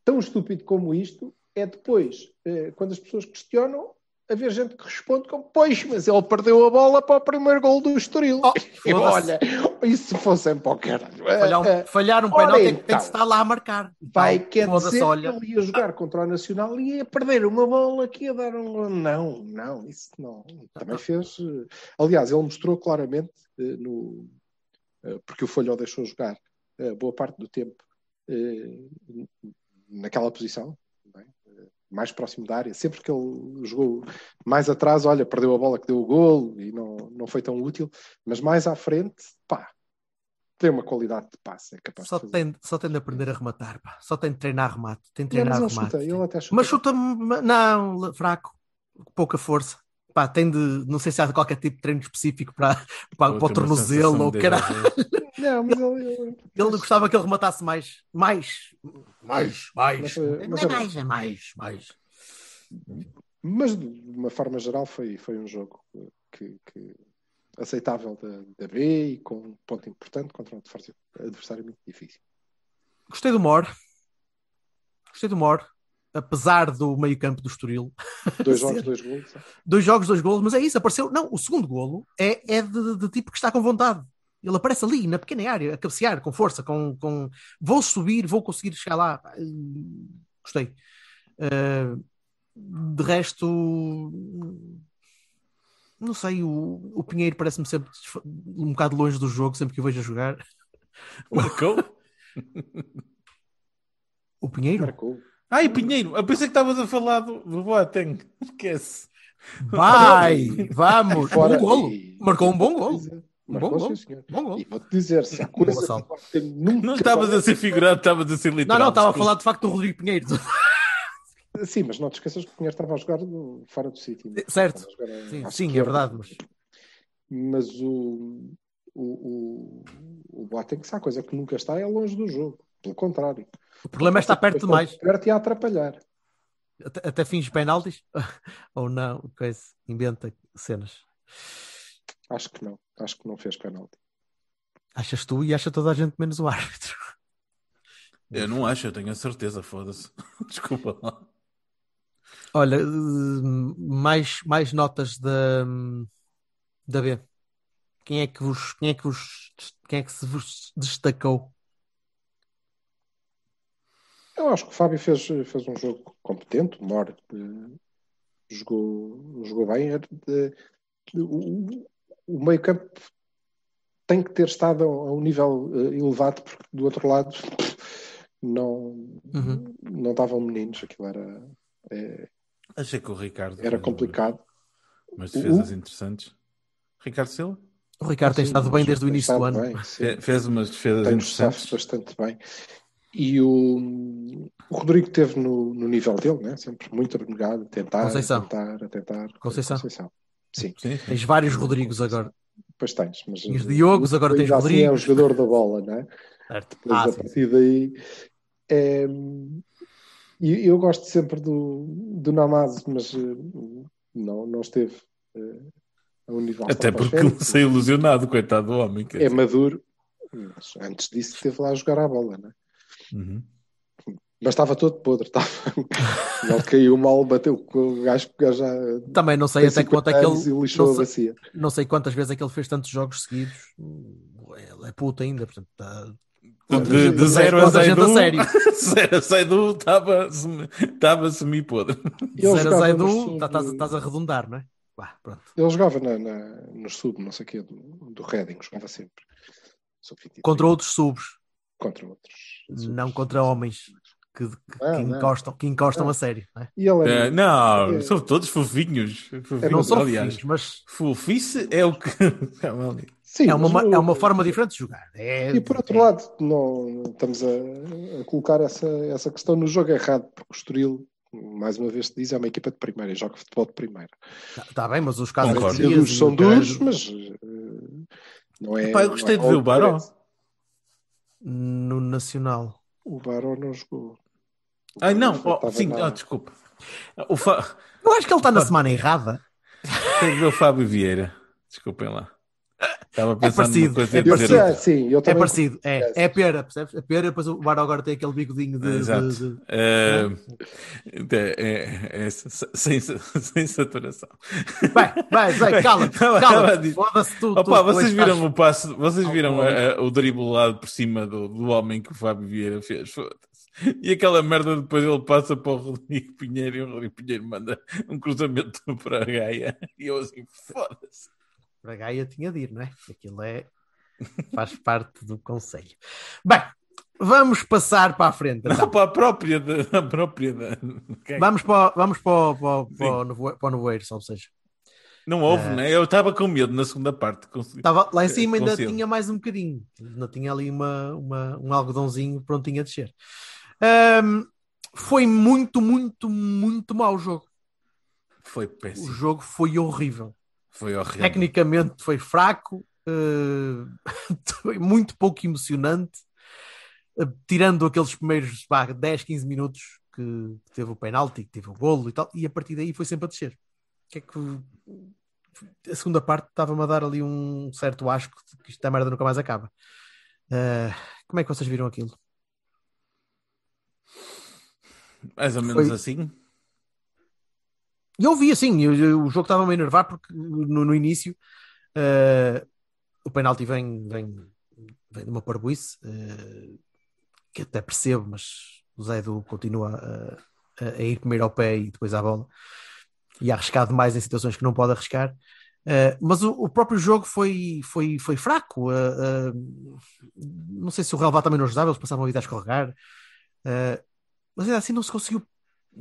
tão estúpido como isto, é depois, eh, quando as pessoas questionam, haver gente que responde como pois, mas ele perdeu a bola para o primeiro gol do Estoril. Oh, e olha, isso se fossem para caralho? Falhar um, eh, falhar um eh, penalti então, tem que então, estar lá a marcar. Vai, então, quer dizer olha. que ele ia jogar contra o Nacional e ia perder uma bola que ia dar um... Não, não, isso não. Também fez... Eh, aliás, ele mostrou claramente no... Porque o Folhão deixou jogar boa parte do tempo naquela posição, é? mais próximo da área. Sempre que ele jogou mais atrás, olha, perdeu a bola que deu o golo e não, não foi tão útil, mas mais à frente, pá, tem uma qualidade de passe, é capaz só de Tem, só tem de aprender a rematar, pá. só tem de treinar remate, tem de treinar é, mas remate. Chuta, tem... Mas chuta, não, fraco, pouca força pá, tem de, não sei se há qualquer tipo de treino específico para, para, para o tornozelo ou caralho. Não, mas ele, ele... ele gostava que ele rematasse mais, mais, mais, mais, mas, mas, é mais, é mais, mais. Mas de uma forma geral foi, foi um jogo que, que aceitável da, da B e com um ponto importante contra um adversário, adversário muito difícil. Gostei do Mor. Gostei do Mor apesar do meio campo do Estoril. Dois jogos, dois golos. Dois jogos, dois golos, mas é isso, apareceu. Não, o segundo golo é, é de, de, tipo que está com vontade. Ele aparece ali, na pequena área, a cabecear, com força, com. com vou subir, vou conseguir chegar lá. Gostei. Uh, de resto. Não sei, o, o Pinheiro parece-me sempre um bocado longe do jogo, sempre que o vejo a jogar. Marcou? o Pinheiro? Marcou. Ai, Pinheiro, eu pensei que estavas a falar do, do Boateng. Esquece. Vai, vamos. golo. E... Marcou um bom golo. É. Um bom golo. Bom E vou-te dizer, se a coisa que nunca... Não estavas a ser figurado, estavas a ser literal. Não, não, estava a falar de facto do Rodrigo Pinheiro. Sim, mas não te esqueças que o Pinheiro estava a jogar no, fora do sítio. É? Certo. A... Sim, sim é verdade. Mas, mas o, o, o, o Boateng, se há coisa que nunca está, é longe do jogo. Pelo contrário. O problema é estar perto demais. Perto e a atrapalhar. Até, até fins penaltis? Ou não? Coisa é inventa cenas. Acho que não. Acho que não fez penalti. Achas tu e acha toda a gente menos o árbitro. Eu não acho, eu tenho a certeza, foda-se. Desculpa lá. Olha, hum, mais, mais notas da, hum, da B. Quem é, que vos, quem, é que vos, quem é que se vos destacou eu acho que o Fábio fez, fez um jogo competente, o Mor jogou, jogou bem. É o, o meio campo tem que ter estado a um nível eh, elevado, porque do outro lado não, uhum. não estavam meninos, aquilo era. É, Achei que o Ricardo. Era complicado. Mas defesas interessantes. Ricardo Silva? O Ricardo tem estado bem desde o início do ano. Bem, fez umas defesas tem interessantes. bastante bem. E o, o Rodrigo teve no, no, nível dele, né? sempre muito abnegado, a tentar, Conceição. a tentar, a tentar. Conceição. Conceição. Sim. Sim. Tens vários Rodrigos agora. Pois tens, mas. E os Diogos, agora tens assim Rodrigo. é um jogador da bola, não é? Certo. Depois, ah, a partir daí. É, e eu gosto sempre do, do Namaz, mas eh, não, não esteve eh, a um nível Até porque ele saiu ilusionado, coitado do homem. É dizer. maduro, mas antes disso esteve lá a jogar a bola, não é? Uhum. Mas estava todo podre, estava. ele caiu mal, bateu com o gajo, o já. Também não sei até quanto é que ele. Lixou não, sei, não sei quantas vezes é que ele fez tantos jogos seguidos. Ele é puto ainda, portanto. Tá... De, de zero. a 0 zero. a 0 estava estava semi-podre. Zero a 0 estás tá- tá- a arredondar, não é? Bah, ele jogava na, na, no sub, não sei o quê, do, do Reading, jogava sempre. Contra outros subs. Contra outros não contra homens que, que, que encostam, que encostam a sério. É? E ele é... Uh, não, é... são todos fofinhos. fofinhos não são fofinhos, mas. Fofice é o que. É Sim, é, uma, é uma forma diferente de jogar. É... E por outro é. lado, não, estamos a, a, colocar essa, essa questão no jogo errado, porque o Estoril, mais uma vez, se diz, é uma equipa de primeira e joga futebol de primeira. Está tá bem, mas os casos Dias, são duros, mas. Uh, não é, Epá, eu gostei não é de ver o Baró no Nacional. O Baró não jogou. Oh, ah, não, oh, sim, na... oh, desculpa. O Fa... Eu acho que ele está na semana errada. Perdeu é o Fábio Vieira. Desculpem lá. Estava a pensar é parecido, coisa é parecido. É, sim, eu é parecido, é, é a pera, percebes? A pera, depois o bar agora tem aquele bigodinho de. Exato. de, de... Eh, é, é, é, sem, sem saturação. Vai, vai, vai, cala, cala, cala foda-se tudo. Opa, tu, vocês viram estás... o passo, vocês viram a, a, o driblado por cima do, do homem que o Fábio Vieira fez, e aquela merda depois ele passa para o Rodrigo Pinheiro e o Rodrigo Pinheiro manda um cruzamento para a Gaia. E eu assim, foda-se para Gaia tinha de ir, não é? Aquilo é. faz parte do conselho. Bem, vamos passar para a frente. Então. Não, para a própria. De, a própria de... É vamos, para, vamos para, para, para, o nevoeiro, para o nevoeiro, ou seja. Não houve, uh, né? Eu estava com medo na segunda parte. Estava lá em eh, cima ainda tinha mais um bocadinho. Ainda tinha ali uma, uma, um algodãozinho prontinho a descer. Um, foi muito, muito, muito mau o jogo. Foi péssimo. O jogo foi horrível. Foi horrível. Tecnicamente foi fraco, eh, foi muito pouco emocionante, eh, tirando aqueles primeiros bah, 10, 15 minutos que teve o penalti, que teve o golo e tal, e a partir daí foi sempre a descer. Que é que a segunda parte estava-me a dar ali um certo asco de que esta merda nunca mais acaba. Uh, como é que vocês viram aquilo? Mais ou menos foi... assim. E eu vi assim, eu, eu, o jogo estava-me a enervar porque no, no início uh, o penalti vem, vem, vem de uma parboice uh, eh, que até percebo, mas o Zé Edu continua a, a, ir primeiro ao pé e depois à bola e arriscar demais em situações que não pode arriscar. Uh, mas o, o, próprio jogo foi, foi, foi fraco. não sei se o Vá também não ajudava, eles passavam a vida a escorregar, mas ainda assim não se conseguiu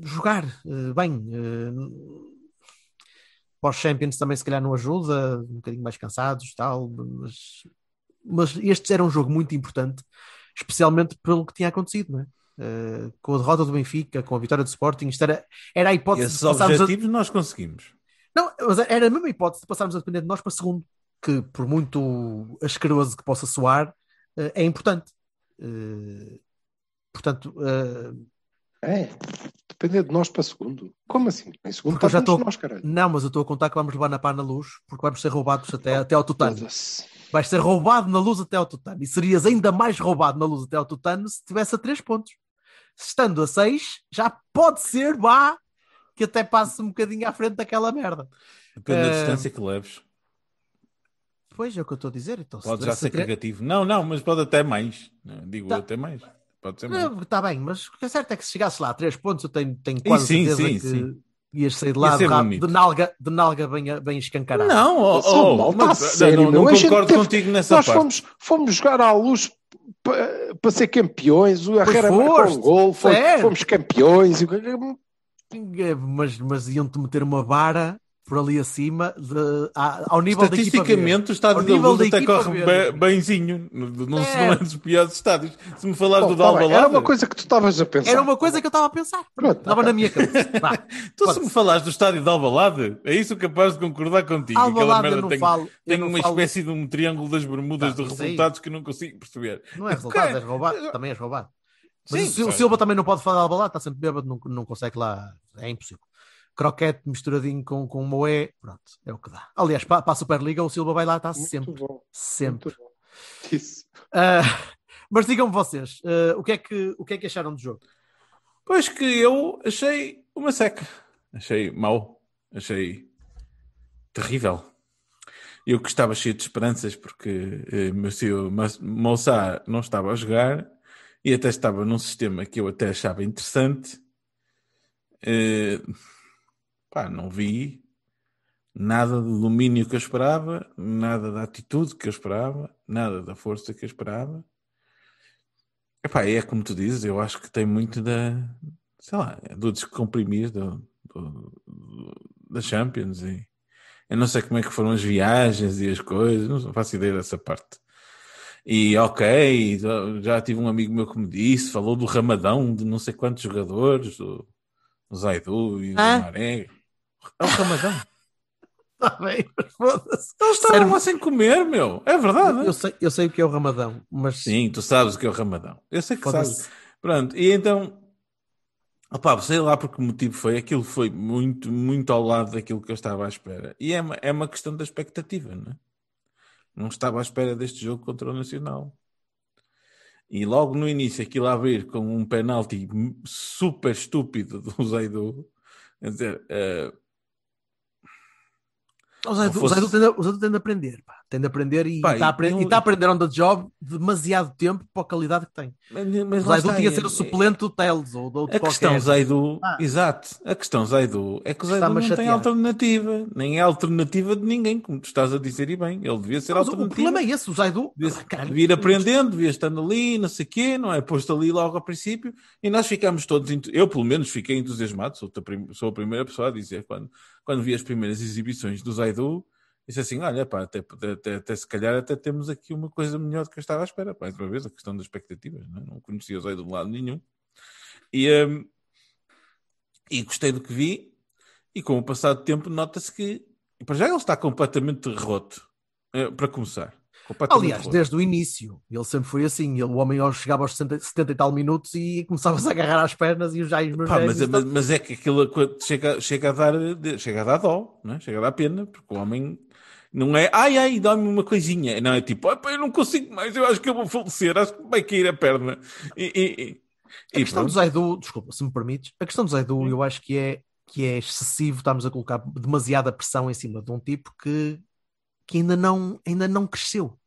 jogar eh, bem. Eh, Pós-Champions também se calhar não ajuda, um bocadinho mais cansados e tal, mas, mas este era um jogo muito importante, especialmente pelo que tinha acontecido, não é? Uh, com a derrota do Benfica, com a vitória do Sporting, isto era, era a hipótese Esses de passarmos objetivos a... nós conseguimos. Não, mas era a mesma hipótese de passarmos a depender de nós para segundo, que por muito asqueroso que possa soar, uh, é importante. Uh, portanto, é depender de nós para segundo. Como assim? Em segundo está já estou nós, caralho. Não, mas eu estou a contar que vamos levar na pá na luz, porque vamos ser roubados até, até ao tutano. Vais ser roubado na luz até ao tutano. E serias ainda mais roubado na luz até ao tutano se tivesse a 3 pontos. Estando a 6, já pode ser, vá, que até passe um bocadinho à frente daquela merda. Depende uh... da eh, distância que leves. Pois é o que eu estou a dizer. Então, pode já ser se... negativo. Não, não, mas pode até mais. Né? Digo tá. até mais. Pode ser mais. Está bem, mas o que é certo é que se chegasse lá a 3 pontos, eu tenho, tenho quase sim, certeza sim, que. Sim. Ias sair de lá de, de nalga, de nalga bem, bem escancarada. Não, oh, oh, mal, mas, sério, não, não, concordo teve, contigo nessa nós parte. Nós fomos, fomos jogar à luz para pa ser campeões, o Herrera marcou um gol, fomos, fomos campeões. É mas, mas iam-te meter uma vara por ali acima de, a, ao nível da Estatisticamente, o estádio da Luz até corre benzinho. Não, é. é dos piores estádios. Se me falares do tá Dalbalada... Tá era uma coisa que tu estavas a pensar. Era uma coisa que eu estava a pensar. Pronto, estava tá na minha cabeça. tu se me falares do estádio de Alvalade é isso capaz de concordar contigo. Aquela merda não tem, falo. Tem uma falo. espécie de um triângulo das bermudas tá, de é resultados que não consigo perceber. Não é resultado, é roubado. É- também é roubado. Mas Sim, o, o Silva também não pode falar de Albalade, está sempre bêbado, não, não consegue lá. É impossível croquete misturadinho com, com moé, pronto, é o que dá. Aliás, para, para a Superliga o Silva vai lá está muito sempre. Bom, sempre. Isso. Uh, mas digam-me vocês, uh, o, que é que, o que é que acharam do jogo? Pois que eu achei uma seca. Achei mau. Achei terrível. Eu que estava cheio de esperanças porque eh, meu Moussa não estava a jogar e até estava num sistema que eu até achava interessante. Eh, Pá, não vi nada do domínio que eu esperava, nada da atitude que eu esperava, nada da força que eu esperava. pá é como tu dizes, eu acho que tem muito da, sei lá, do descomprimir do, do, da Champions e eu não sei como é que foram as viagens e as coisas, não faço ideia dessa parte. E ok, já tive um amigo meu que me disse, falou do ramadão de não sei quantos jogadores, do, do Zaidu e do ah? É o ramadão. Está bem, mas foda-se. Eles estavam sem assim comer, meu. É verdade. Eu, eu, é? sei, eu sei o que é o ramadão, mas... Sim, tu sabes o que é o ramadão. Eu sei que sabes. Pronto, e então... Opa, sei lá por que motivo foi, aquilo foi muito, muito ao lado daquilo que eu estava à espera. E é uma, é uma questão da expectativa, não é? Não estava à espera deste jogo contra o Nacional. E logo no início aquilo a abrir com um penalti super estúpido do Zaidu, quer dizer, uh, os adultos, tendem a aprender, pá tem de aprender e está a, aprend eu... tá a tá aprender on the job demasiado tempo para a qualidade que tem. Mas, mas Zaidu tinha de é, ser o é, suplente do Teles ou do outro A questão Zaidu, ah. exato, a questão Zaidu é que o Zaidu não tem alternativa, nem é alternativa de ninguém, como tu estás a dizer e bem, ele devia ser mas alternativa. O problema é esse, o Zaidu devia, ah, caralho, devia ir aprendendo, devia estando ali, não sei o quê, não é posto ali logo ao princípio e nós ficámos todos, eu pelo menos fiquei entusiasmado, sou, sou a primeira pessoa a dizer quando, quando vi as primeiras exibições do Zaidu, disse assim: olha, pá, até, até, até, se calhar até temos aqui uma coisa melhor do que eu estava à espera. Pá, outra vez, a questão das expectativas, não, é? não conhecia Zé de um lado nenhum. E, um, e gostei do que vi, e com o passar do tempo, nota-se que, para já, ele está completamente derroto, eh, para começar. Aliás, desde o início, ele sempre foi assim. Ele, o homem chegava aos 60, 70 e tal minutos e começava-se a agarrar às pernas e os mas, é, mas, mas, é que aquilo chega, chega, a dar, eh, chega a dar dó, é? chega a dar pena, porque o homem não é, ai, ai, dá-me uma coisinha. Não, é tipo, eu não consigo mais, eu acho que eu vou falecer, acho que vai cair a perna. E, e, e a questão dos do Zaidu, desculpa, se me permites, a questão do Zaidu eu acho que é, que é excessivo, estarmos a colocar demasiada pressão em cima de um tipo que, que ainda, não, ainda não cresceu.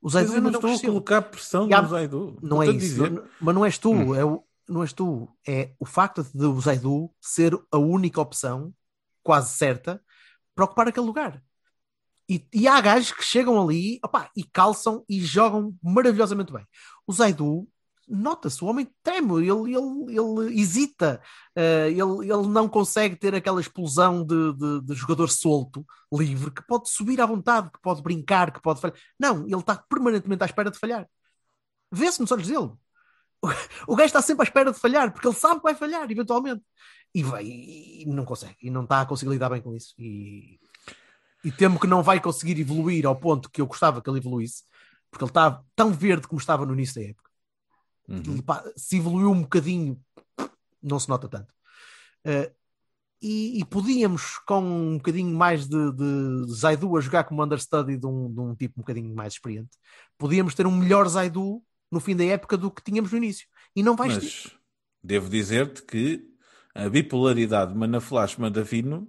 O Zaidu não, não estou cresceu. a colocar pressão há, no Zaidu. Não é isso, não, mas não és tu, hum. é o, não és tu, é o facto de o Zaidu ser a única opção, quase certa, para ocupar aquele lugar. E, e há gajos que chegam ali opa, e calçam e jogam maravilhosamente bem. O Zaidu nota-se, o homem temo, ele, ele, ele hesita, uh, ele, ele não consegue ter aquela explosão de, de, de, jogador solto, livre, que pode subir à vontade, que pode brincar, que pode falhar. Não, ele está permanentemente à espera de falhar. Vê-se nos olhos dele. O, o gajo está sempre à espera de falhar, porque ele sabe que vai falhar, eventualmente. E vai, e não consegue, e não está a conseguir lidar bem com isso. E e temo que não vai conseguir evoluir ao ponto que eu gostava que ele evoluísse, porque ele está tão verde como estava no início da época. Uhum. se evoluiu um bocadinho, não se nota tanto. Uh, e, e, podíamos, com um bocadinho mais de, de Zaidu a jogar como understudy de um, de um tipo um bocadinho mais experiente, podíamos ter um melhor Zaidu no fim da época do que tínhamos no início. E não vais Mas, ter. Devo dizer-te que a bipolaridade Manaflash Mandavino.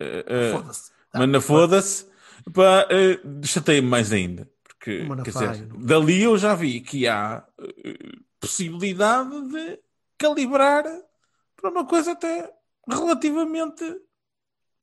Uh, eh, uh... Eh, Foda-se Tá, Mana foda-se, pá, uh, eh, chateia-me mais ainda. Porque, Mano, quer é? dali eu já vi que há uh, possibilidade de calibrar para uma coisa até relativamente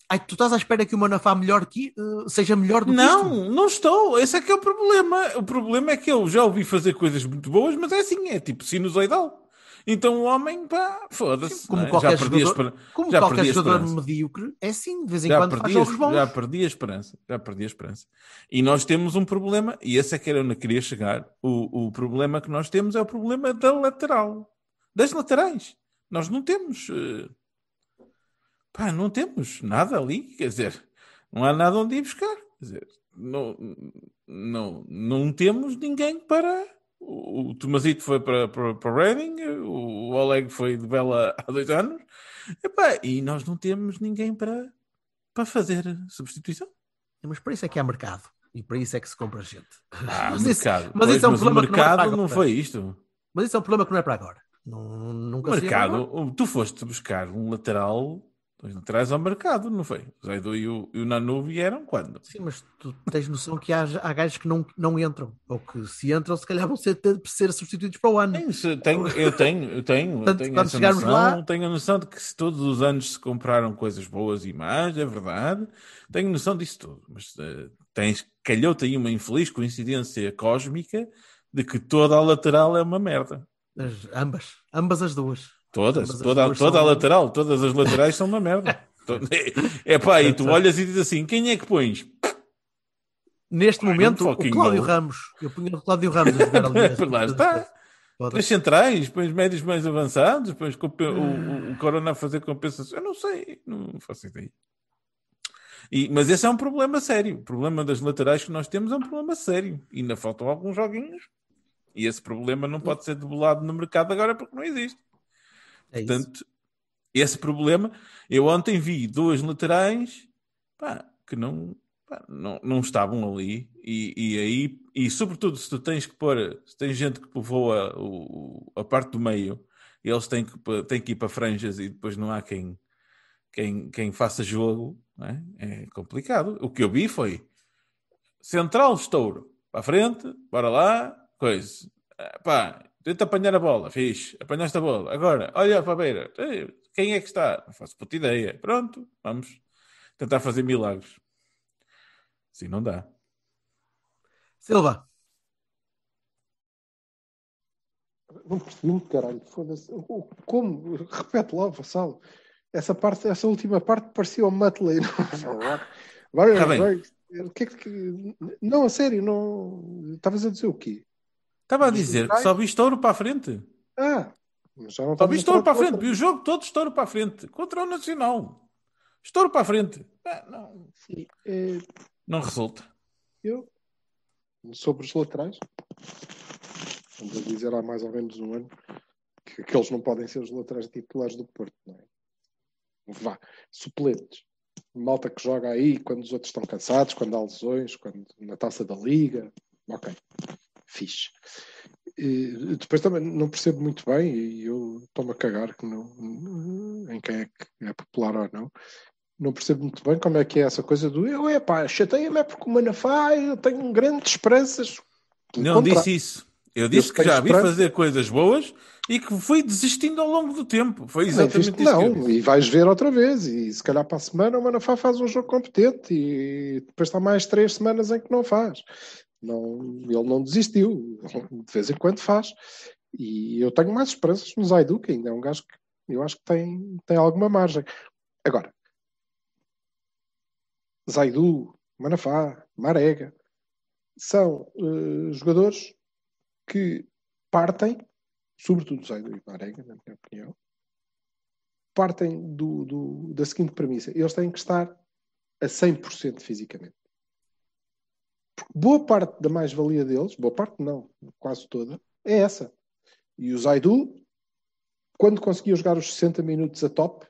Ai, tu estás à espera que o Manafá melhor que, uh, seja melhor do que Não, isto? não estou. Esse é que é o problema. O problema é que eu já ouvi fazer coisas muito boas, mas é assim, é tipo sinusoidal. Então o homem, pá, foda-se. Como, é? qualquer, jogador, como já qualquer jogador medíocre, é sim de vez em já quando perdi, faz jogos bons. Já perdi a esperança, já perdi a esperança. E nós temos um problema, e esse é que era onde queria chegar. O, o problema que nós temos é o problema da lateral, das laterais. Nós não temos. Eh, pá, não temos nada ali, quer dizer, não há nada onde ir buscar. Quer dizer, não, não, não temos ninguém para o, Tomazito foi para, para, para o Reading, o, Oleg foi de Bela há dois anos, epá, e nós não temos ninguém para, para fazer substituição. É, mas para isso é que há mercado e para isso é que se compra gente. Ah, mas, isso, mas pois, isso, é um mas problema. O mercado que não, é não foi isto. Mas isso é um problema que não é para agora. Nunca o mercado, tu foste buscar um lateral traz ao mercado, não foi? O Zaidu e o, e o Nanu vieram quando? Sim, mas tu tens noção que há, há gajos que não, não entram, ou que se entram, se calhar vão ser, ser substituídos para o ano. eu tenho, eu tenho, eu tenho, Portanto, tenho essa noção, lá... tenho a noção de que se todos os anos se compraram coisas boas e más, é verdade, tenho noção disso tudo, mas uh, tens, calhou-te aí uma infeliz coincidência cósmica de que toda a lateral é uma merda. As, ambas, ambas as duas. Todas, toda, toda a lateral, todas as laterais são uma merda. é pá, e tu olhas e dizes assim: quem é que pões? Neste Ai, momento, o Cláudio Ramos. Eu ponho o Cláudio Ramos a jogar ali. está. Pões centrais, pões médios mais avançados, pões o, o, o, ah. Corona a fazer compensação. Eu não sei, não faço ideia. E, mas esse é um problema sério. O problema das laterais que nós temos é um problema sério. E ainda faltam alguns joguinhos. E esse problema não pode ser debulado no mercado agora porque não existe. É Portanto, esse problema. Eu ontem vi dois laterais pá, que não, pá, não, não estavam ali. E, e aí, e sobretudo, se tu tens que pôr, se tens gente que povoa o, a parte do meio, eles têm que, têm que ir para franjas e depois não há quem, quem, quem faça jogo, é? é? complicado. O que eu vi foi central estouro, para a frente, bora lá, coisa. Ah, pá, tenta apanhar a bola, fixe, apanhaste a bola, agora, olha para a beira, quem é que está? Não faço puta ideia. Pronto, vamos tentar fazer milagres. Sim, não dá. Silva. Não percebi, caralho, foda-se. Como? Repete lá, Vassal. Essa, parte, essa última parte parecia tá o Muttley. Vai, vai, Não, a sério, não. Estavas a dizer o quê? Estava a dizer só vi estouro para a frente. Ah, já não só vi estouro para a frente. Vi o jogo todo estouro para a frente. Contra o Nacional. Estouro para a frente. Ah, não. É, não resulta. Eu, sobre os laterais, vamos dizer há mais ou menos um ano que, aqueles não podem ser os laterais titulares do Porto, não é? Vá, suplentes. Malta que joga aí quando os outros estão cansados, quando há lesões, quando na taça da liga. Ok fixe. E depois também não percebo muito bem, e eu estou-me a cagar que não, em quem é que é popular ou não, não percebo muito bem como é que é essa coisa do eu, é pá, chateia-me é porque o Manafá eu tenho grandes esperanças. Não contra. disse isso. Eu disse eu que já vi esperança. fazer coisas boas e que fui desistindo ao longo do tempo. Foi exatamente não, isso. Não, e vais ver outra vez. E se calhar para a semana o Manafá faz um jogo competente e depois está mais três semanas em que não faz. Não, ele não desistiu, de vez em quando faz. E eu tenho mais esperanças no Zaidu, que ainda é um gajo que eu acho que tem, tem alguma margem. Agora, Zaidu, Manafá, Marega, são uh, jogadores que partem, sobretudo Zaidu e Marega, na minha opinião, partem do, do, da seguinte premissa: eles têm que estar a 100% fisicamente boa parte da mais-valia deles, boa parte não, quase toda, é essa. E o Zaidu, quando conseguia jogar os 60 minutos a top,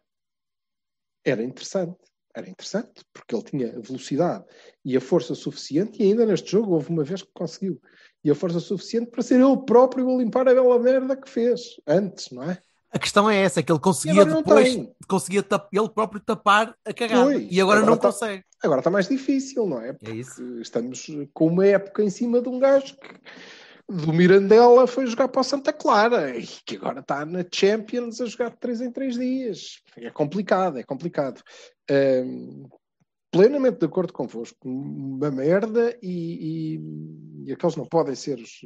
era interessante. Era interessante, porque ele tinha velocidade e a força suficiente, e ainda neste jogo houve uma vez que conseguiu. E a força suficiente para ser ele próprio a limpar a bela merda que fez antes, não é? A questão é essa, que ele conseguia depois, tem. conseguia ele próprio tapar a cagada. Pois, e agora, agora não tá, consegue. Agora está mais difícil, não é? Porque é isso. estamos com uma época em cima de um gajo que do Mirandela foi jogar para o Santa Clara e que agora está na Champions a jogar de 3 em 3 dias. É complicado, é complicado. Um, plenamente de acordo convosco. Uma merda e, e, e aqueles não podem ser os.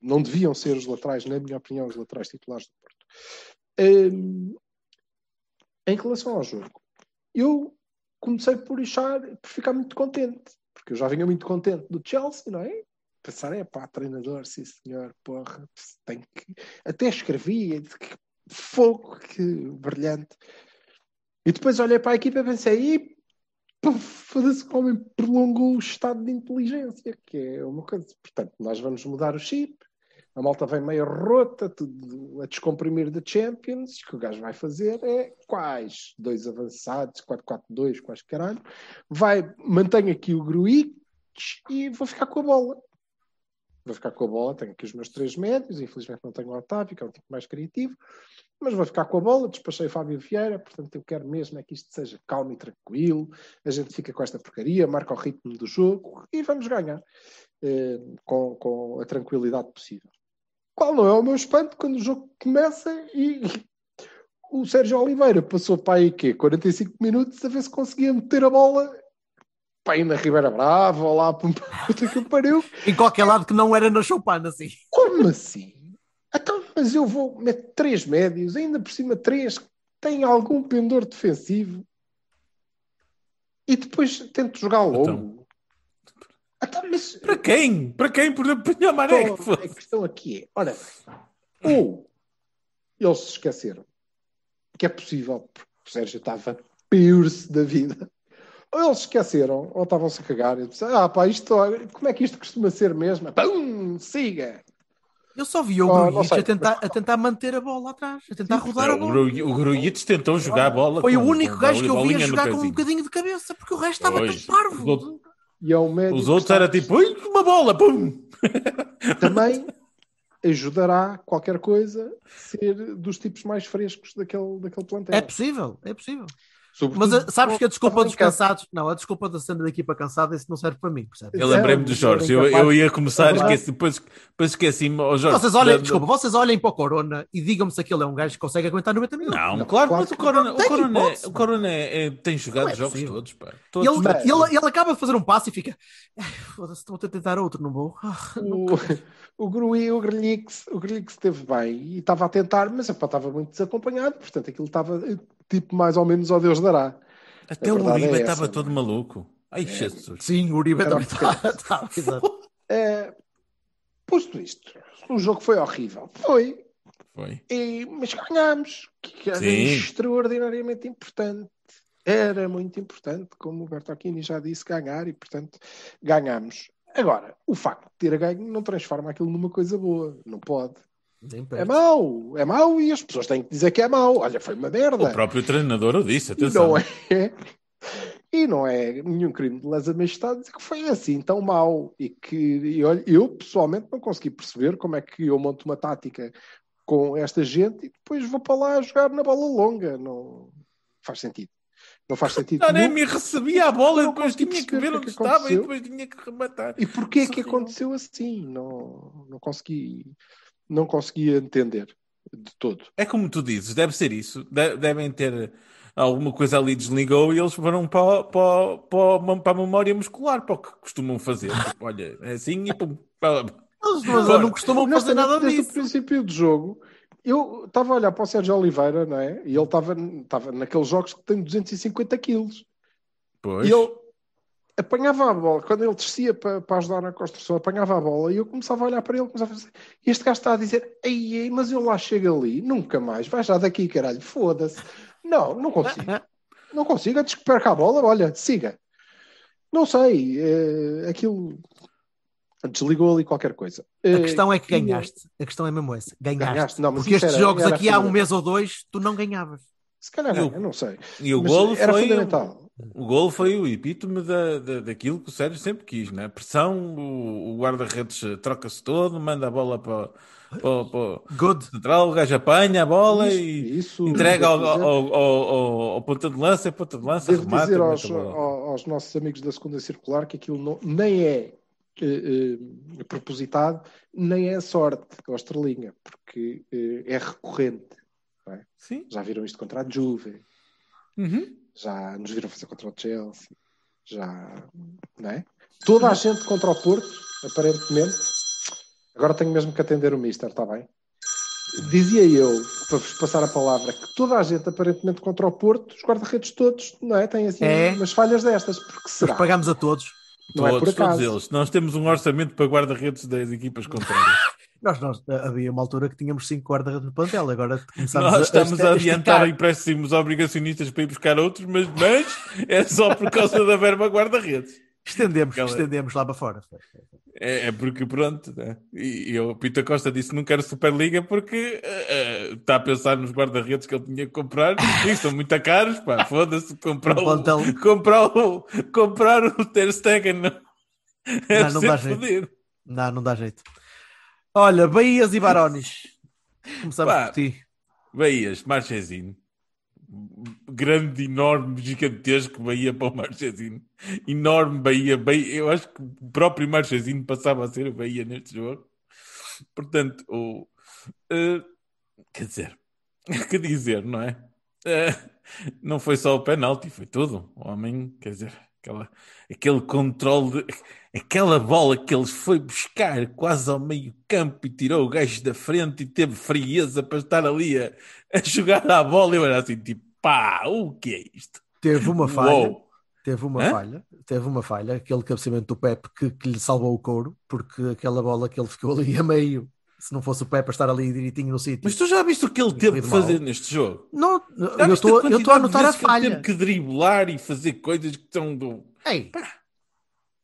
Não deviam ser os laterais, na minha opinião, os laterais titulares do Porto. Um, em relação ao jogo, eu comecei por achar, por ficar muito contente, porque eu já vinha muito contente do Chelsea, não é? Pensar, é pá, treinador, sim senhor, porra, tem que. Até escrevi, que fogo, que brilhante. E depois olhei para a equipa e pensei, e foda-se como prolongou o estado de inteligência, que é uma coisa. Portanto, nós vamos mudar o chip, a malta vem meio rota, tudo a descomprimir da Champions, o que o gajo vai fazer é quais? Dois avançados, 4-4-2, quais caralho. Vai, mantém aqui o Gruitch e vou ficar com a bola. Vou ficar com a bola, tenho aqui os meus três médios, infelizmente não tenho o Otávio, que é um tipo mais criativo, mas vou ficar com a bola, despachei o Fábio Vieira, portanto eu quero mesmo é que isto seja calmo e tranquilo, a gente fica com esta porcaria, marca o ritmo do jogo e vamos ganhar eh, com, com a tranquilidade possível qual não é o meu espanto quando o jogo começa e o Sérgio Oliveira passou para aí quê? 45 minutos a ver se conseguia meter a bola para ainda na Ribeira Brava ou lá para o que pariu. em qualquer lado que não era na Choupana, assim. Como assim? Então, mas eu vou meter três médios, ainda por cima três que têm algum pendor defensivo e depois tento jogar então. longo. Então. Então, mas... Para quem? Para quem? Por minha maneira é que A questão aqui é, olha ou eles se esqueceram, que é possível, porque o Sérgio estava pior se da vida, ou eles se esqueceram, ou estavam-se a cagar, e disse, ah pá, isto, como é que isto costuma ser mesmo? Pum, siga! Eu só vi o ah, oh, Grujic a tentar, a tentar manter a bola atrás, a tentar Sim, rodar a bola. O Grujic tentou jogar a bola. Foi o único gajo que eu vi a jogar com um bocadinho de cabeça, porque o resto estava tão parvo e ao médico. Os outros era tipo, uma bola, pum! Também ajudará qualquer coisa ser dos tipos mais frescos daquele, daquele plantel. É possível, é possível. Sobretudo, Mas eh, sabes que a desculpa dos cansados, não, a desculpa da cena da equipa cansada, isso não serve para mim, Eu lembrei-me do é Jorge, eu, eu ia começar, esqueci, depois, depois esqueci-me. Oh Jorge, vocês olhem, desculpa, vocês olhem para o Corona e digam-me se aquele é um gajo que consegue aguentar 90 minutos. Não, não claro, mas o Corona, o Corona, é, hipótese, o corona é, é, tem jogado é jogos possível. todos, pá. Todos ele, ele, ele, acaba de fazer um passo e fica, foda-se, estou a tentar outro, não vou. Ah, o, Grui, o Grelix, o Grelix esteve bem e estava a tentar, mas estava muito desacompanhado, portanto aquilo estava tipo mais ou menos ao Deus dará. Até o Uribe é estava todo maluco. Ai, é, Jesus. Sim, o Uribe estava. Tá, é, posto isto, o jogo foi horrível. Foi. Foi. E, mas ganhámos, que era sim. extraordinariamente importante. Era muito importante, como o Bertocchini já disse, ganhar e, portanto, ganhámos. Agora, o facto de ter ganho não transforma aquilo numa coisa boa. Não pode. É mau, é mau e as pessoas têm que dizer que é mau. Olha, foi uma merda. O próprio treinador o disse, atenção. E não é, e não é nenhum crime de lesa-majestade dizer que foi assim tão mau. E que e olha, eu pessoalmente não consegui perceber como é que eu monto uma tática com esta gente e depois vou para lá jogar na bola longa. Não faz sentido. Não faz sentido. Não, nem me recebia a bola, e depois tinha que ver onde é que estava e depois tinha que rematar. E porquê é que aconteceu assim? Não, não consegui não conseguia entender de todo. É como tu dizes, deve ser isso. De devem ter alguma coisa ali desligou e eles foram para, para, para, para a memória muscular, para o que costumam fazer. Tipo, olha, é assim e pum. Eles não costumam fazer nada disso. Desde o princípio do jogo, eu estava a olhar para o Sérgio Oliveira, não é? E ele estava, estava naqueles jogos que tem 250 quilos. Pois. E ele apanhava a bola, quando ele descia para, para ajudar na construção, apanhava a bola e eu começava a olhar para ele, começava a dizer, este gajo está a dizer, ei, ei, mas eu lá chego ali, nunca mais, vai já daqui, caralho, foda-se. Não, não consigo. Não consigo, antes que perca a bola, olha, siga. Não sei, é, aquilo desligou ali qualquer coisa. A eh, questão é que ganhaste, a questão é mesmo essa, ganhaste. ganhaste não, Porque estes era, jogos era aqui há um mês ou dois, tu não ganhavas. Se calhar, eu, não sei. E o mas golo era foi fundamental. O gol foi o epítome da, da, daquilo que o Sérgio sempre quis, né? Pressão, o, o guarda-redes troca-se todo, manda a bola para, para, para Good. central, o gajo apanha a bola isso, e isso, entrega ao, ao, ao, ao, ao ponta de lança, e ponta de lança, devo remata. dizer aos, aos, nossos amigos da segunda circular que aquilo não, nem é eh, eh, propositado, nem é sorte, ou estrelinha, porque eh, é recorrente. É? Sim. Já viram isto contra a Juve. Uhum já nos viram fazer contra o Chelsea, já. Não é? Toda a gente contra o Porto, aparentemente. Agora tenho mesmo que atender o Mister, está bem? Dizia eu, para vos passar a palavra, que toda a gente, aparentemente, contra o Porto, os guarda-redes todos, não é? Têm assim é. umas falhas destas, porque será? Nós pagamos a todos. Não todos, é por acaso. todos eles. Nós temos um orçamento para guarda-redes das equipas contrárias. Nós, nós eh, havia uma altura que tínhamos cinco guarda-redes no plantel, agora começámos nós estamos a, a, a adiantar empréstimos obrigacionistas para ir buscar outros, mas, mas é só por causa da verba guarda-redes. Estendemos, Aquela... estendemos lá para fora. É, é porque pronto, né? e, e o Pita Costa disse não quero Superliga porque uh, eh, está eh, a pensar nos guarda-redes que ele tinha que comprar e são muito caros, pá, foda-se, comprar, um o, comprar o comprar o Ter Stegen não, não, não dá jeito. Não, não dá jeito. Olha, baías e Barões. Começamos por ti. Baías, Marchezinho. Grande, enorme, gigantesco Bahia para o Marchezinho. Enorme Bahia. Bahia. Eu acho que o próprio Marchezinho passava a ser o Bahia neste jogo. Portanto, o. Uh, quer dizer, que dizer, não é? Uh, não foi só o penalti, foi tudo. O homem, quer dizer, aquela, aquele controle. De aquela bola que ele foi buscar quase ao meio campo e tirou o gajo da frente e teve frieza para estar ali a, a jogar à bola. Eu era assim, tipo, pá, o que é isto? Teve uma falha. Uou. Teve uma Hã? falha, teve uma falha, aquele cabeceamento do Pepe que, que, lhe salvou o couro, porque aquela bola que ele ficou ali a meio, se não fosse o Pepe a estar ali direitinho no sítio. Mas tu já viste o que ele teve de fazer mal. neste jogo? Não, eu estou a, a notar a falha. Que ele teve que driblar e fazer coisas que estão do. Ei, Pá.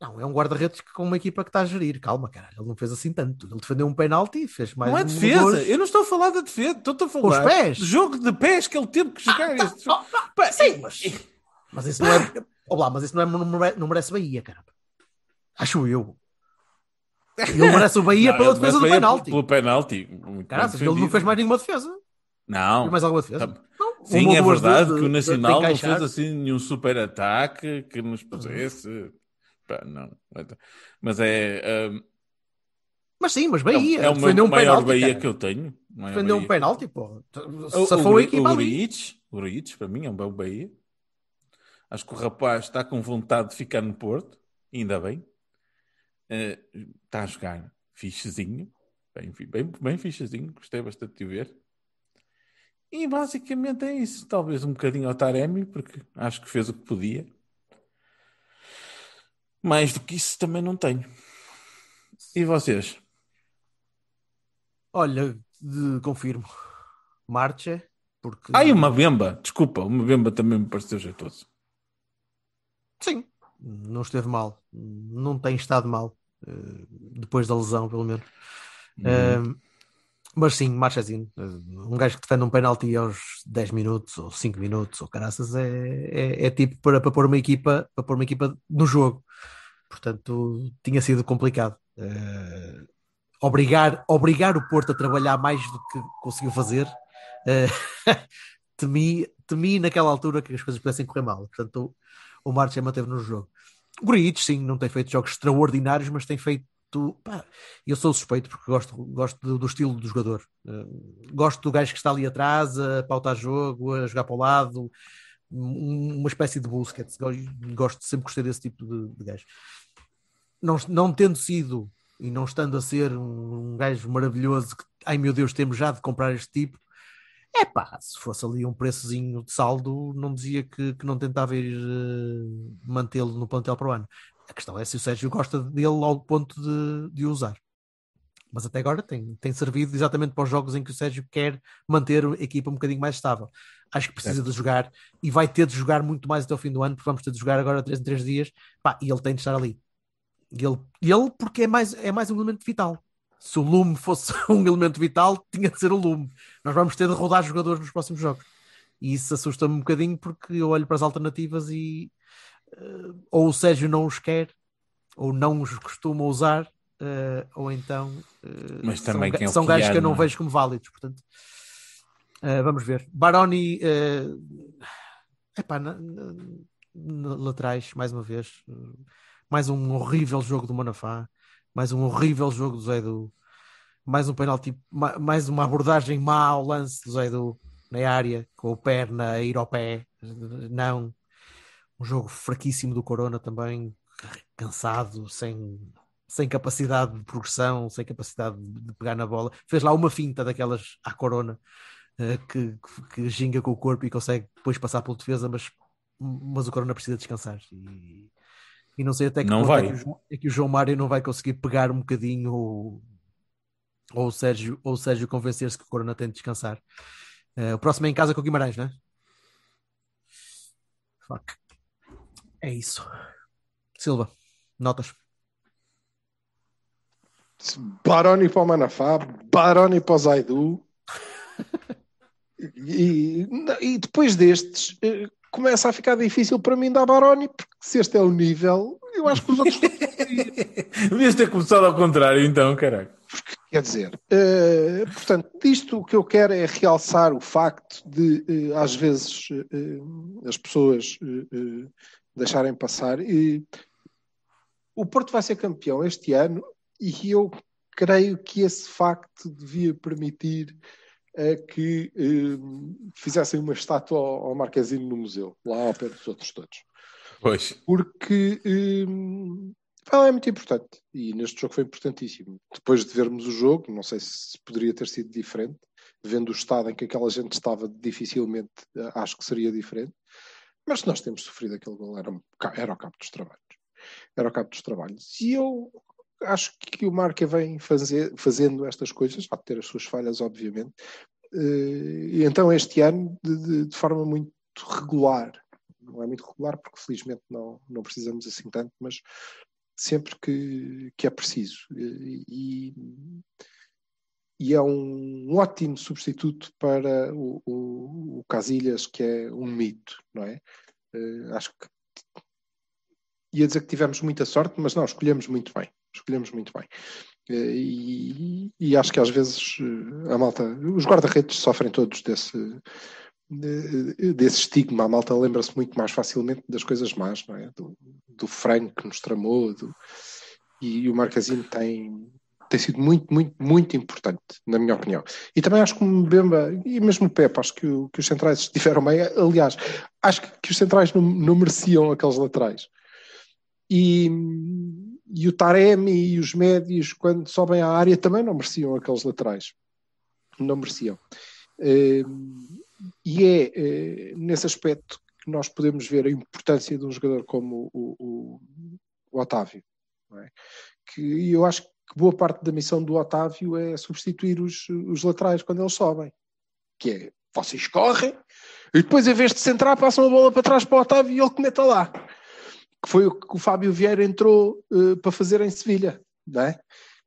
Não, é um guarda-redes com uma equipa que está a gerir. Calma, caralho, ele não fez assim tanto. Ele defendeu um penalti e fez mais. Não é defesa, eu não estou a falar da de defesa, estou a falar. Os pés. Do jogo de pés que ele teve que ah, jogar. Ah, tá, oh, sim, mas. Mas isso não é. Olá, mas isso não, é, não, merece, Bahia, caramba. Acho eu. Ele merece o Bahia não, pela defesa do Bahia penalti. Pelo penalti. ele não fez mais nenhuma defesa. Não. Fez mais alguma defesa? Tá... Não. Sim, é verdade de, que o Nacional não fez assim nenhum super ataque que nos uhum. pusesse não. Mas é. Um... Mas sim, mas Bahia. É o, é o meu um maior penalti, Bahia cara. que eu tenho. Defendeu um penalti, pô. Safou o Uriich, o Uriich, para mim, é um bom Bahia. Acho que o rapaz está com vontade de ficar no Porto, ainda bem. Uh, está a jogar fichezinho, bem, bem, bem fichezinho, gostei bastante de ver. E basicamente é isso. Talvez um bocadinho ao Taremi, porque acho que fez o que podia. Mais do que isso também não tenho. E vocês? Olha, de, confirmo. Marcha, porque. Ah, e uma bemba, desculpa, uma bemba também me pareceu jeitoso. Sim. Não esteve mal. Não tem estado mal. Eh, depois da lesão, pelo menos. Hum. Mas sim, Marchezinho, eh, um gajo que defende um penalti aos 10 minutos ou 5 minutos ou caraças é, é, é tipo para, para pôr uma equipa para pôr uma equipa no jogo. Portanto, tinha sido complicado. Uh, obrigar, obrigar o Porto a trabalhar mais do que conseguiu fazer, uh, temi, temi naquela altura que as coisas pudessem correr mal. Portanto, o, o manteve no jogo. Gurites, sim, não tem feito jogos extraordinários, mas tem feito tu. Pá, eu sou suspeito porque gosto, gosto do, do estilo do jogador. Uh, gosto do gajo que está ali atrás a pautar jogo, a jogar para o lado, um, uma espécie de Busquets. Gosto, sempre gostei desse tipo de, de gajo. Não, não tendo sido e não estando a ser um, um gajo maravilhoso que, ai meu Deus, temos já de comprar este tipo. É pá, se fosse ali um preçozinho de saldo, não dizia que, que não tentava ir uh, mantê-lo no plantel para o ano. A questão é se o Sérgio gosta dele ao ponto de, de usar. Mas até agora tem, tem servido exatamente para os jogos em que o Sérgio quer manter a equipa um bocadinho mais estável. Acho que precisa é. de jogar e vai ter de jogar muito mais até o fim do ano, porque vamos ter de jogar agora 3 em 3 dias. Pá, e ele tem de estar ali. E ele, ele porque é mais, é mais um elemento vital. Se o Lume fosse um elemento vital, tinha de ser o Lume. Nós vamos ter de rodar jogadores nos próximos jogos. E isso assusta-me um bocadinho porque eu olho para as alternativas e eh, ou o Sérgio não os quer, ou não os costuma usar, eh, ou então eh, Mas também são, são gajos que eu não, é? vejo como válidos, portanto. vamos ver. Baroni, epá, na, na, laterais, mais uma vez, mais um horrível jogo do Manafá, mais um horrível jogo do Zé Edu, mais um penalti, mais uma abordagem má ao lance do Zé Edu na área, com o perna a ir ao pé, não um jogo fraquíssimo do Corona também, cansado, sem, sem capacidade de progressão, sem capacidade de pegar na bola. Fez lá uma finta daquelas à Corona eh, que, que ginga com o corpo e consegue depois passar pelo defesa, mas, mas o Corona precisa descansar. E, e não sei até que não é vai. É que, o, é, que o, João Mário não vai conseguir pegar um bocadinho ou, ou o Sérgio, ou Sérgio convencer-se que o Corona tem de descansar. Uh, o próximo é em casa com o Guimarães, não é? Fuck. É isso. Silva, notas. Baroni para o Manafá, Baroni para o Zaidu. e, e depois destes, eh, começa a ficar difícil para mim dar Baroni, porque se este é o nível, eu acho que os outros. Devias ter começado ao contrário, então, caraca. quer dizer, uh, portanto, disto o que eu quero é realçar o facto de, uh, às vezes, uh, as pessoas deixarem passar. E o Porto vai ser campeão este ano e eu creio que esse facto devia permitir eh, que eh, fizessem uma estátua ao, ao Marquesino no museu, lá ao pé dos outros todos. Pois. Porque eh, é muito importante e neste jogo foi importantíssimo. Depois de vermos o jogo, não sei se poderia ter sido diferente, vendo o estado em que aquela gente estava, dificilmente acho que seria diferente. Mas nós temos sofrido aquele gol, era, era o cabo dos trabalhos. Era o cabo dos trabalhos. E eu acho que o Marca vem fazer, fazendo estas coisas, pode ter as suas falhas, obviamente, eh, e então este ano de, de, de, forma muito regular. Não é muito regular, porque felizmente não, não precisamos assim tanto, mas sempre que, que é preciso. E, e é um ótimo substituto para o, o, o Casilhas, que é um mito, não é? Uh, acho que ia dizer que tivemos muita sorte, mas não, escolhemos muito bem. Escolhemos muito bem. Uh, e, e, acho que às vezes eh, a malta, os guarda-redes sofrem todos desse, desse estigma. A malta lembra-se muito mais facilmente das coisas más, não é? Do, do frango que nos tramou, do, e o Marcasino tem, tem sido muito, muito, muito importante, na minha opinião. E também acho que o Mbemba e mesmo o Pepe, acho que, o, que os centrais estiveram bem. Aliás, acho que, que os centrais não, não, mereciam aqueles laterais. E, e o Taremi e os médios, quando sobem à área, também não mereciam aqueles laterais. Não mereciam. Ehm, e é eh, nesse aspecto que nós podemos ver a importância de um jogador como o, o, o Otávio. É? Que eu acho que que boa parte da missão do Otávio é substituir os, os laterais quando eles sobem. Que é, vocês correm e depois, em vez de centrar, passam a bola para trás para o Otávio e ele cometa lá. Que foi o que o Fábio Vieira entrou uh, para fazer em Sevilha, não é?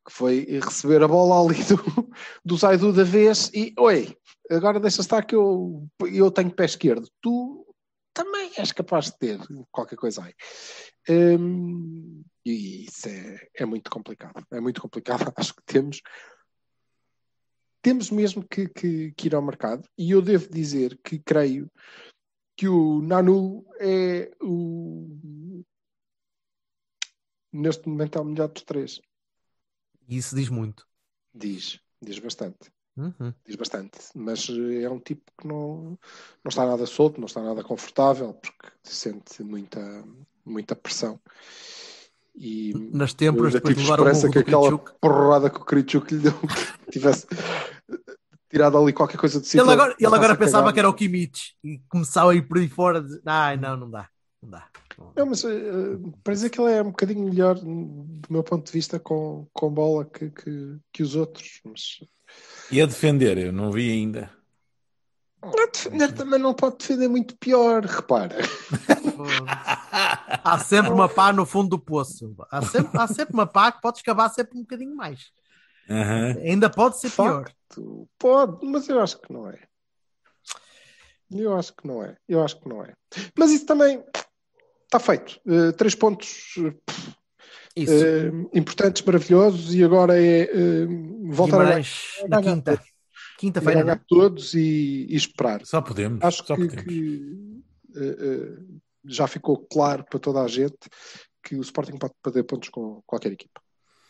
Que foi receber a bola ali do, do Zaidu da vez e, oi, agora deixa estar que eu, eu tenho pé esquerdo. Tu também és capaz de ter qualquer coisa aí. Um, e isso é, é muito complicado. É muito complicado. Acho que temos temos mesmo que, que, que, ir ao mercado. E eu devo dizer que creio que o Nanu é o. Neste momento é o melhor dos três. E isso diz muito. Diz, diz bastante. Uhum. Diz bastante. Mas é um tipo que não, não está nada solto, não está nada confortável, porque sente muita, muita pressão. E Nas têmporas, depois tive levaram esperança que aquela porrada que o que lhe deu tivesse tirado ali qualquer coisa de cima. Ele agora, ele agora pensava que era o Kimmich e começava a ir por aí fora. De... Ai, não, não dá. Não dá. Não, mas uh, para dizer que ele é um bocadinho melhor do meu ponto de vista com, com bola que, que, que os outros. Mas... E a defender, eu não vi ainda. A defender também não pode defender muito pior, repara. há sempre uma pá no fundo do poço. Há sempre, há sempre uma pá que podes cavar sempre um bocadinho mais. Uhum. Ainda pode ser Facto. pior. Pode, mas eu acho que não é. Eu acho que não é. Eu acho que não é. Mas isso também está feito. Uh, três pontos uh, importantes, maravilhosos, e agora é voltar a Na quinta. Quinta-feira. É? todos e, e, esperar. Só podemos. Acho Só que, podemos. que já ficou claro para toda a gente que o Sporting pode perder pontos com qualquer equipa.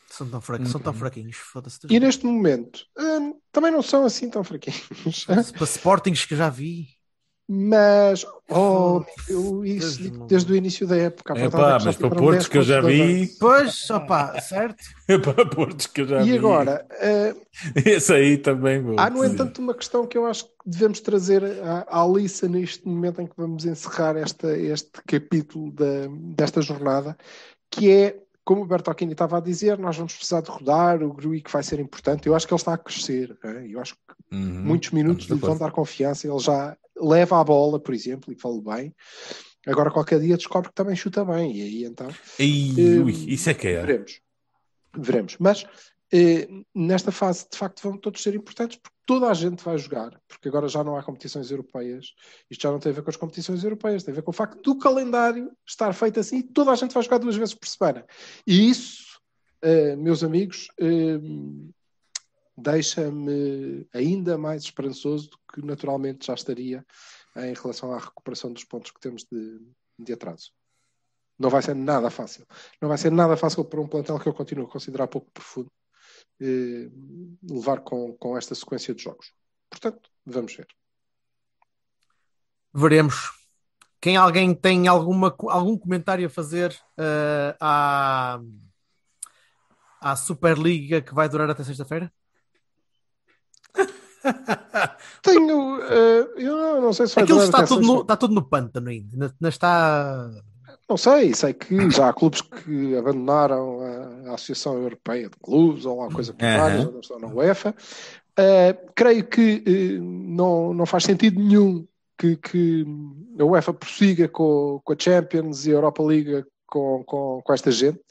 São tão, fraco, são tão fraquinhos, foda-se. E neste momento, hum, também não são assim tão fraquinhos. Para Sportings que já vi. Mas, é oh, eu isso desde, desde o início da época. É pá, mas para Portos que eu já vi. Pois, opá, certo? É para Portos que eu já vi. E agora? Uh, Esse aí também. Há, no entanto, uma questão que eu acho que devemos trazer à, à Alissa neste momento em que vamos encerrar esta, este capítulo da, desta jornada, que é como o Bertolini estava a dizer, nós vamos precisar de rodar, o Gruic vai ser importante. Eu acho que ele está a crescer, né? eu acho que uhum, muitos minutos lhe vão dar confiança. Ele já leva a bola, por exemplo, e falo bem. Agora qualquer dia descobre que também chuta bem, e aí então. E, eh, ui, isso é que é. Veremos. Veremos. Mas uh, nesta fase, de facto, vão todos ser importantes porque toda a gente vai jogar, porque agora já não há competições europeias. Isto já não tem a ver com as competições europeias, tem a ver com o facto do calendário estar feito assim e toda a gente vai jogar duas vezes por semana. E isso, uh, meus amigos deixa-me ainda mais esperançoso do que naturalmente já estaria em relação à recuperação dos pontos que temos de, de atraso. Não vai ser nada fácil. Não vai ser nada fácil para um plantel que eu continuo a considerar pouco profundo eh, levar com, com esta sequência de jogos. Portanto, vamos ver. Veremos. Quem alguém tem alguma, algum comentário a fazer uh, à, à Superliga que vai durar até sexta-feira? Tenho. Uh, eu não sei se vai Aquilo está tudo, no, está tudo no pântano ainda. Não está. Não sei, sei que já há clubes que abandonaram a, a Associação Europeia de Clubes ou alguma coisa por vários, uhum. estão na UEFA. Uh, creio que uh, não, não faz sentido nenhum que, que a UEFA prossiga com, com a Champions e a Europa League com, com, com esta gente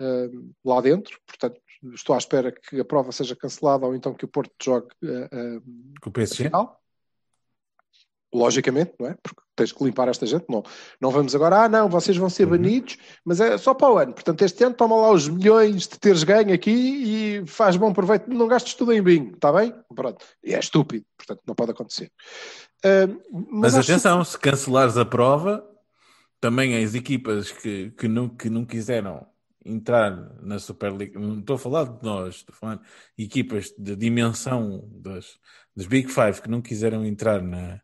uh, lá dentro. Portanto, estou à espera que a prova seja cancelada ou então que o Porto jogue uh, com o PSG. Final. Logicamente, não é? Porque tens que limpar esta gente. Não, não vamos agora, ah, não, vocês vão ser uhum. banidos, mas é só para o ano. Portanto, este ano toma lá os milhões de teres ganho aqui e faz bom proveito, não gastes tudo em bingo, está bem? Pronto. E é estúpido, portanto, não pode acontecer. Uh, mas, mas atenção, que... se cancelares a prova, também as equipas que, que, não, que não quiseram entrar na Superliga, não estou a falar de nós, estou a falar de equipas de dimensão das, dos Big Five que não quiseram entrar na,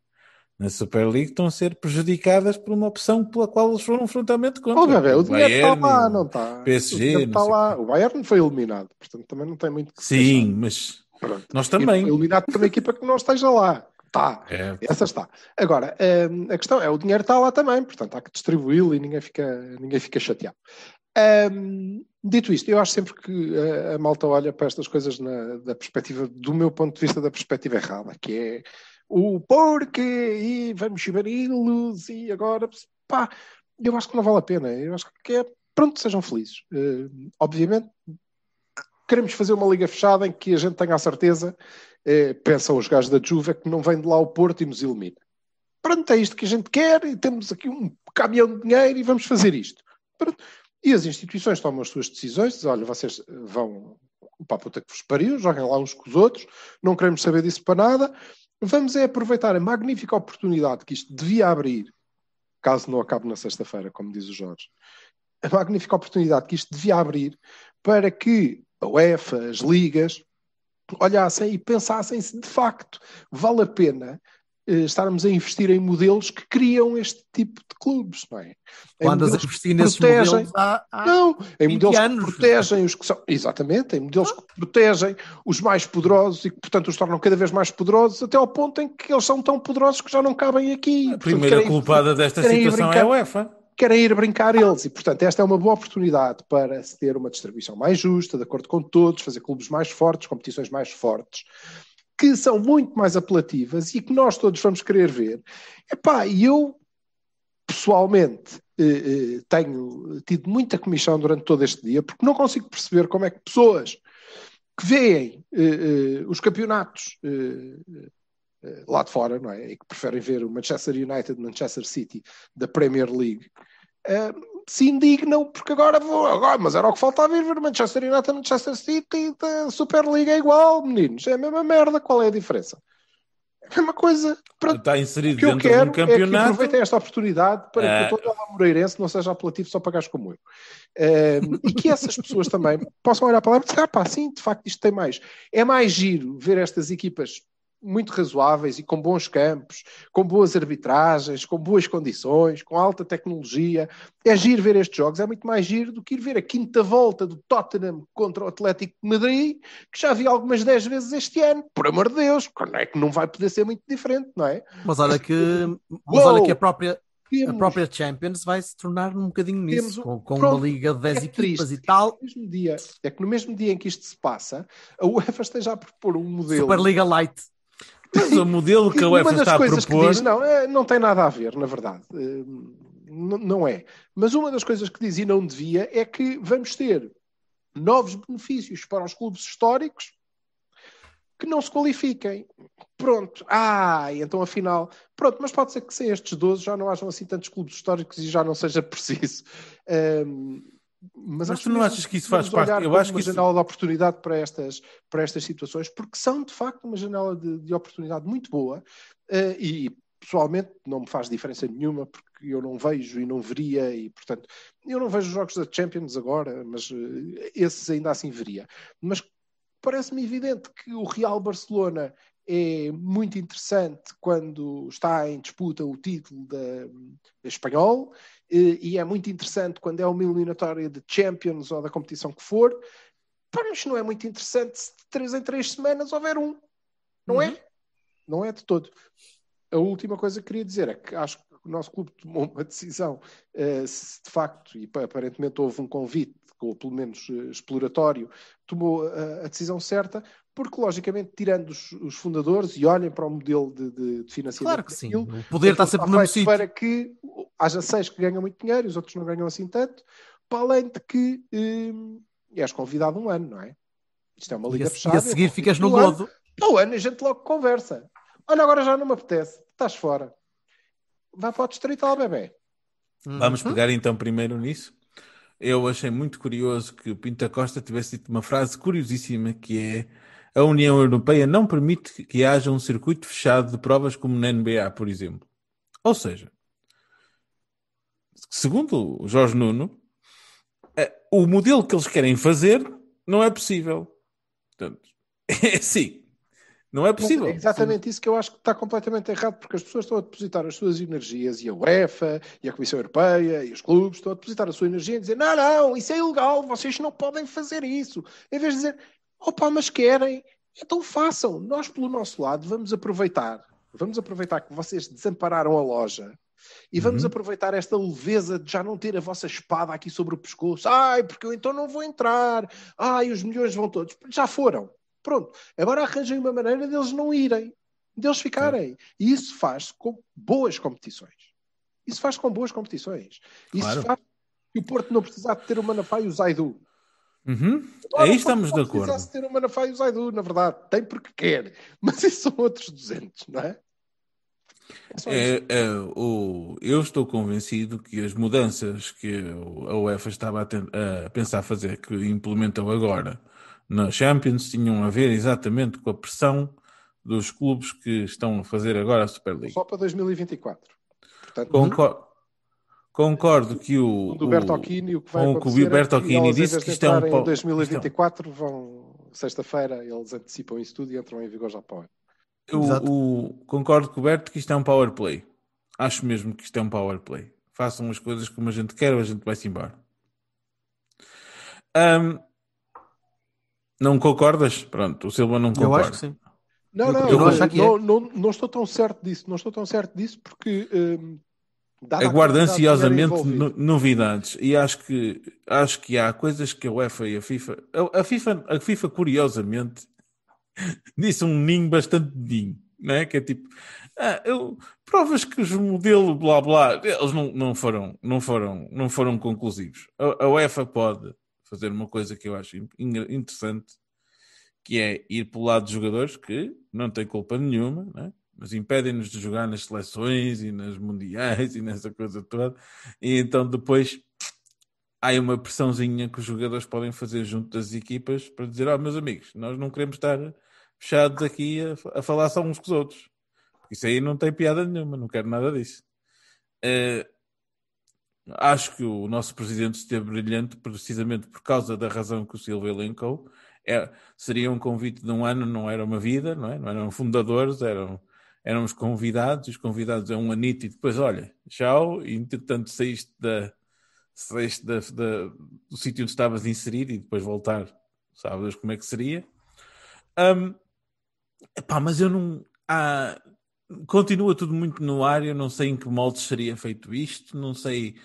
na Super League estão a ser prejudicadas por uma opção pela qual eles foram frontalmente contra. o, o dinheiro tá Bayern, está lá, não está? PSG, o está lá. O Bayern foi eliminado, portanto também não tem muito que Sim, mas Pronto. nós também. Eliminado por uma equipa que não esteja lá. Está, é. essa está. Agora, hum, a questão é, o dinheiro está lá também, portanto há que distribuí-lo e ninguém fica, ninguém fica chateado. Um, dito isto, eu acho sempre que a, a malta olha para estas coisas na, da perspectiva, do meu ponto de vista, da perspectiva errada, que é o porquê e vamos chibarilhos e agora pá, eu acho que não vale a pena. Eu acho que é pronto, sejam felizes. Uh, obviamente, queremos fazer uma liga fechada em que a gente tenha a certeza, uh, pensam os gajos da Juve, que não vem de lá o Porto e nos ilumina. Pronto, é isto que a gente quer e temos aqui um caminhão de dinheiro e vamos fazer isto. Pronto. E as instituições tomam as suas decisões, dizem, olha, vocês eh, vão o papo até que vos pariu, joguem lá uns com os outros, não queremos saber disso para nada. Vamos é aproveitar a magnífica oportunidade que isto devia abrir, caso não acabe na sexta-feira, como diz o Jorge, a magnífica oportunidade que isto devia abrir para que a UEFA, as ligas, olhassem e pensassem se de facto vale a pena eh, estarmos a investir em modelos que criam este tipo de clubes, não é? Quando as investir nesses protegem, modelos há, há não, em modelos anos. que protegem os que são, exatamente, em modelos ah. que protegem os mais poderosos e que, portanto, os tornam cada vez mais poderosos até ao ponto em que eles são tão poderosos que já não cabem aqui. A primeira culpada desta situação é a UEFA. Querem ir brincar eles e, portanto, esta é uma boa oportunidade para se ter uma distribuição mais justa, de acordo com todos, fazer clubes mais fortes, competições mais fortes que são muito mais apelativas e que nós todos vamos querer ver. Epá, e eu pessoalmente eh, eh, tenho tido muita comissão durante todo este dia porque não consigo perceber como é que pessoas que veem eh, eh os campeonatos eh, eh, lá de fora, não é? E que preferem ver o Manchester United, Manchester City da Premier League, se indignam porque agora vou, agora, mas era o que faltava ir ver Manchester United, Manchester City, Superliga é igual, meninos, é a mesma merda, qual é a diferença? É a mesma coisa. Está inserido que eu quero de um É que aproveitem esta oportunidade para que uh... É. todo o Moreirense não seja apelativo só para gajos como eu. Uh, e que essas pessoas também possam olhar para lá e dizer, ah pá, sim, de facto isto tem mais. É mais giro ver estas equipas muito razoáveis e com bons campos, com boas arbitragens, com boas condições, com alta tecnologia. É giro ver estes jogos, é muito mais giro do que ir ver a quinta volta do Tottenham contra o Atlético de Madrid, que já vi algumas dez vezes este ano. Por amor de Deus, não é que não vai poder ser muito diferente, não é? Mas olha que, mas olha que a própria. Temos, a própria Champions vai se tornar um bocadinho nisso, com, com pronto, uma liga de 10 é equipas triste, e tal. É que, no mesmo dia, é que no mesmo dia em que isto se passa, a UEFA esteja a propor um modelo. Superliga Light mas o modelo que a UEFA está a propor... Diz, não, é, não tem nada a ver, na verdade. Hum, não, não é. Mas uma das coisas que diz e não devia é que vamos ter novos benefícios para os clubes históricos que não se qualifiquem. Pronto. Ah, então afinal. Pronto, mas pode ser que sem estes 12 já não hajam assim tantos clubes históricos e já não seja preciso. Hum, mas, mas tu não achas que isso faz parte? Eu acho que uma isso... janela de oportunidade para estas, para estas situações, porque são de facto uma janela de, de oportunidade muito boa uh, e pessoalmente não me faz diferença nenhuma porque eu não vejo e não veria e portanto eu não vejo jogos da Champions agora, mas uh, esses ainda assim veria. Mas parece-me evidente que o Real Barcelona é muito interessante quando está em disputa o título da, da Espanhol eh, e é muito interessante quando é uma eliminatória de Champions ou da competição que for, Para mas não é muito interessante se de três em três semanas houver um. Não é? uhum. é? Não é de todo. A última coisa que queria dizer é que acho que o nosso clube tomou uma decisão, eh, se de facto, e aparentemente houve um convite, ou pelo menos eh, exploratório, tomou a decisão certa, porque logicamente, tirando os, os, fundadores e olhem para o modelo de, de, de financiamento. Claro que sim, aquilo, o poder está sempre no sítio. Para que haja seis que ganham muito dinheiro e os outros não ganham assim tanto, para além de que hum, és convidado um ano, não é? Isto é uma liga e a, fechada. E é a seguir é ficas no lodo. Um ano a gente logo conversa. Olha, agora já não me apetece, estás fora. Vai para o distrital, bebê. Uhum. Vamos hum. pegar então primeiro nisso. Eu achei muito curioso que o Pinta Costa tivesse dito uma frase curiosíssima que é a União Europeia não permite que haja um circuito fechado de provas como na NBA, por exemplo. Ou seja, segundo o Jorge Nuno, eh, o modelo que eles querem fazer não é possível. Portanto, é assim. Não é possível. É exatamente isso que eu acho que está completamente errado, porque as pessoas estão a depositar as suas energias, e a UEFA, e a Comissão Europeia, e os clubes estão a depositar a sua energia em dizer: não, não, isso é ilegal, vocês não podem fazer isso. Em vez de dizer: Opa, mas querem, então façam. Nós, pelo nosso lado, vamos aproveitar. Vamos aproveitar que vocês desampararam a loja e vamos uhum. aproveitar esta leveza de já não ter a vossa espada aqui sobre o pescoço. Ai, porque eu então não vou entrar. Ai, os milhões vão todos. Já foram. Pronto. Agora arranjem uma maneira deles não irem, deles ficarem. E isso faz com boas competições. Isso faz com boas competições. Claro. Isso faz que o Porto não precisar de ter o Manafá e o Zaidu. Uhum. Agora, Aí estamos de acordo. Se ter o Manafá e o Zaidu, na verdade, tem porque quer, mas isso são outros 200, não é? É, é, é, o, eu estou convencido que as mudanças que a UEFA estava a, ten, a, pensar fazer, que implementam agora na Champions, tinham a ver exatamente com a pressão dos clubes que estão a fazer agora a Superliga. Só para 2024. Portanto, Concordo. Concordo que o. Do Bertocchini, o que vai com o que o é Bertocchini que disse que isto é um. Em 2024 é vão. Sexta-feira eles antecipam isso tudo e entram em vigor já para o Eu o, concordo com o Berto que isto é um power play. Acho mesmo que isto é um power play. Façam as coisas como a gente quer ou a gente vai-se embora. Um, não concordas? Pronto, o Silva não concorda. Eu acho que sim. Não, não, eu, é. não, não, não, estou tão certo disso. Não estou tão certo disso porque é Aguardo ansiosamente novidades e acho que, acho que há coisas que a UEFA e a FIFA. A, a FIFA, a FIFA curiosamente, disse um ninho bastante ninho, né? que é tipo. Ah, eu, provas que os modelo blá blá eles não, não foram não foram não foram conclusivos a, a UEFA pode fazer uma coisa que eu acho interessante que é ir para o lado dos jogadores que não tem culpa nenhuma né? mas impedem-nos de jogar nas seleções e nas mundiais e nessa coisa toda. E então depois há uma pressãozinha que os jogadores podem fazer junto das equipas para dizer: Ó, oh, meus amigos, nós não queremos estar fechados aqui a, a, falar só uns com os outros. Isso aí não tem piada nenhuma, não quero nada disso. Uh, acho que o nosso presidente esteve brilhante precisamente por causa da razão que o Silva elencou. É, seria um convite de um ano, não era uma vida, não, é? não eram fundadores, eram éramos convidados, os convidados é um anito e depois, olha, tchau, e entretanto saíste, da, saíste da, da, do sítio onde estavas inserido e depois voltar, sabes como é que seria. Um, epá, mas eu não. Há, continua tudo muito no ar, eu não sei em que molde seria feito isto, não sei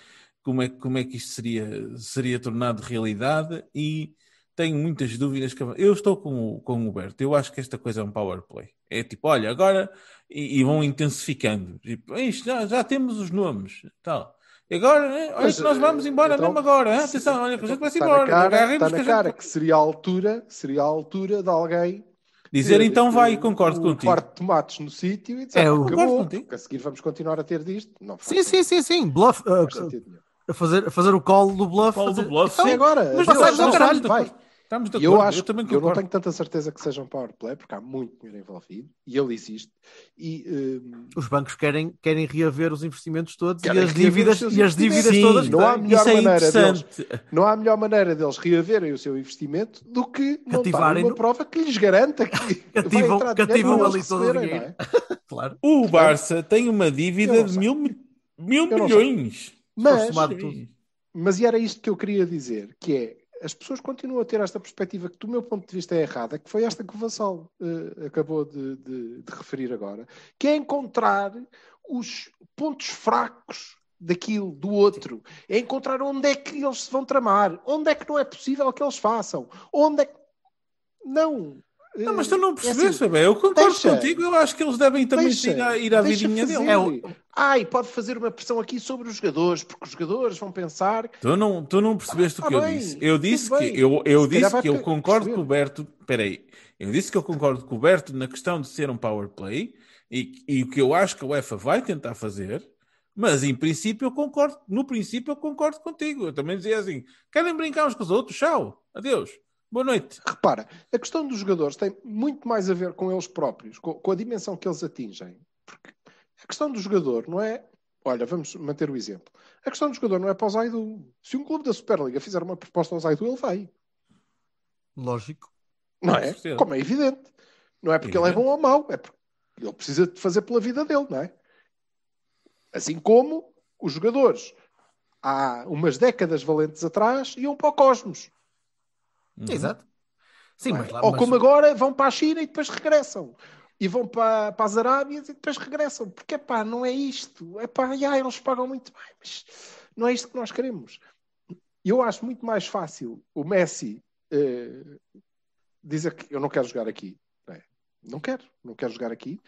como é, como é que isto seria, seria tornado realidade e tenho muitas dúvidas. Que... Eu estou com o, com o Huberto, eu acho que esta coisa é um power play. É tipo, olha, agora e, e vão intensificando. Tipo, isto, já, já temos os nomes. Tal. E agora, né? olha, nós vamos eh, embora então, mesmo agora. Atenção, olha, a gente vai-se embora. está na cara, está na que, cara gente... que, seria a altura, seria a altura de alguém dizer então vai, concordo um contigo. Quarto de tomates no sítio e dizer, é, acabou, contigo. a seguir vamos continuar a ter disto. Não sim, sim, sim, sim, bluff. Uh, fazer, fazer o call do bluff. call fazer... do bluff, então, sim. agora. Mas passamos ao caralho. Vai. Estamos de Eu, acho, eu também que Eu não tenho tanta certeza que seja um power play, porque há muito dinheiro envolvido e ele existe. E, um... Os bancos querem, querem reaver os investimentos todos querem e as dívidas, e as dívidas Sim, todas. Não há, melhor é maneira deles, não há melhor maneira deles reaverem o seu investimento do que Cativarem uma no... prova que lhes garanta que cativam, vai cativam ali todo o dinheiro. É? claro. O Barça tem uma dívida de mil, mil milhões. Mas, mas, mas era isto que eu queria dizer, que é as pessoas continuam a ter esta perspectiva que, do meu ponto de vista, é errada, que foi esta que o Vassal uh, acabou de, de, de, referir agora, que é encontrar os pontos fracos daquilo, do outro, é encontrar onde é que eles se vão tramar, onde é que não é possível que eles façam, onde é que. Não, é, não, mas tu não percebeste, é assim, eu concordo deixa, contigo, eu acho que eles devem também deixa, ir, ir à vidinha dele. É o... Ai, pode fazer uma pressão aqui sobre os jogadores, porque os jogadores vão pensar. Tu não, tu não percebeste ah, o que ah, eu bem, disse. Eu disse que eu, eu, disse que eu concordo perceber. com o Berto. Peraí, eu disse que eu concordo com o Berto na questão de ser um power play e, e o que eu acho que a UEFA vai tentar fazer. Mas em princípio eu concordo, no princípio eu concordo contigo. Eu também dizia assim: querem brincar uns com os outros? Tchau, adeus. Boa noite. Repara, a questão dos jogadores tem muito mais a ver com eles próprios, com, com a dimensão que eles atingem. Porque a questão do jogador não é. Olha, vamos manter o exemplo. A questão do jogador não é para o Zaidu. Se um clube da Superliga fizer uma proposta ao Zaidu, ele vai. Lógico. Não é? Como é evidente. Não é porque é. ele é bom ou mau, é porque ele precisa de fazer pela vida dele, não é? Assim como os jogadores, há umas décadas valentes atrás, iam para o Cosmos Uhum. Exato. Sim, mas lá, Ou mas... como agora vão para a China e depois regressam. E vão para, para as Arábias e depois regressam. Porque, pá, não é isto. É pá, já, eles pagam muito bem, mas não é isto que nós queremos. Eu acho muito mais fácil o Messi uh, dizer que eu não quero jogar aqui. É, não quero. Não quero jogar aqui.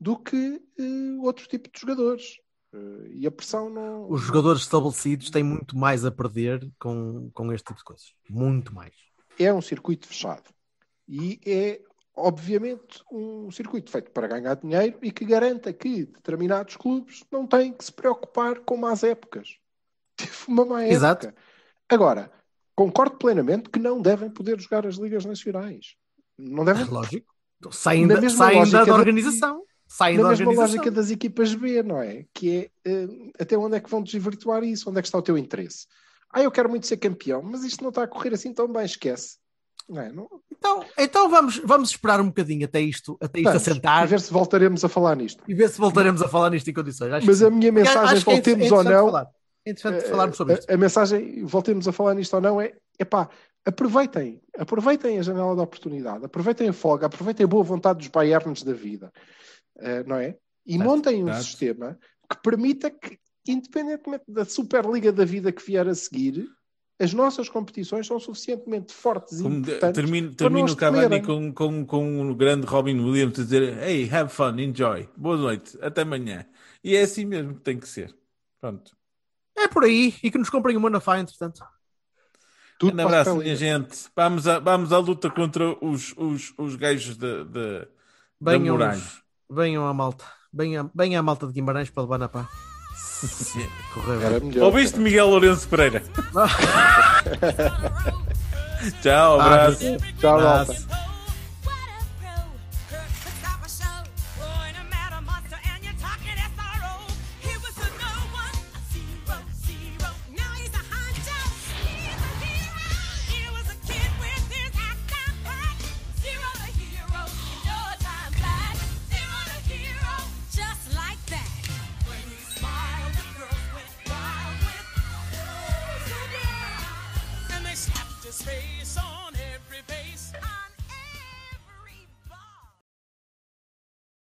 Do que uh, outro tipo de jogadores. Uh, e a pressão não... Os jogadores estabelecidos têm muito mais a perder com, com este tipo de coisas. Muito mais é um circuito fechado e é, obviamente, um circuito feito para ganhar dinheiro e que garanta que determinados clubes não têm que se preocupar com más épocas. Tive uma má época. Exato. Agora, concordo plenamente que não devem poder jogar as ligas nacionais. Não devem. É lógico. Então, saem da, saem da, da organização. Da, saem na da mesma organização. lógica das equipas B, não é? Que é eh, até onde é que vão desvirtuar isso? Onde é que está o teu interesse? Ah, eu quero muito ser campeão, mas isto não está a correr assim tão bem, esquece. Não é? não... Então, então vamos, vamos esperar um bocadinho até isto, até isto vamos, assentar. E ver se voltaremos a falar nisto. E ver se voltaremos a falar nisto em condições. Acho mas que... a minha mensagem, acho é voltemos é ou não. Falar. É interessante eh, falarmos sobre isto. A, a, mensagem, voltemos a falar nisto ou não, é pá, aproveitem, aproveitem a janela da oportunidade, aproveitem a folga, aproveitem a boa vontade dos Bayerns da vida, uh, não é? E montem um sistema que permita que independentemente da Superliga da vida que vier a seguir, as nossas competições são suficientemente fortes e importantes. Termino, termino o Cavani com, com, com o grande Robin Williams a dizer: Hey, have fun, enjoy, boa noite, até amanhã. E é assim mesmo que tem que ser. Pronto. É por aí. E que nos comprem o Manafá, entretanto. Tudo um abraço, minha gente. Vamos à, vamos à luta contra os, os, os gajos de, de, venham, da Venham à malta. Venham, venham à malta de Guimarães para levar na pá. Sim, Ouviste Miguel Lourenço Pereira? Tchau, abraço. Ah, tchau, abraço.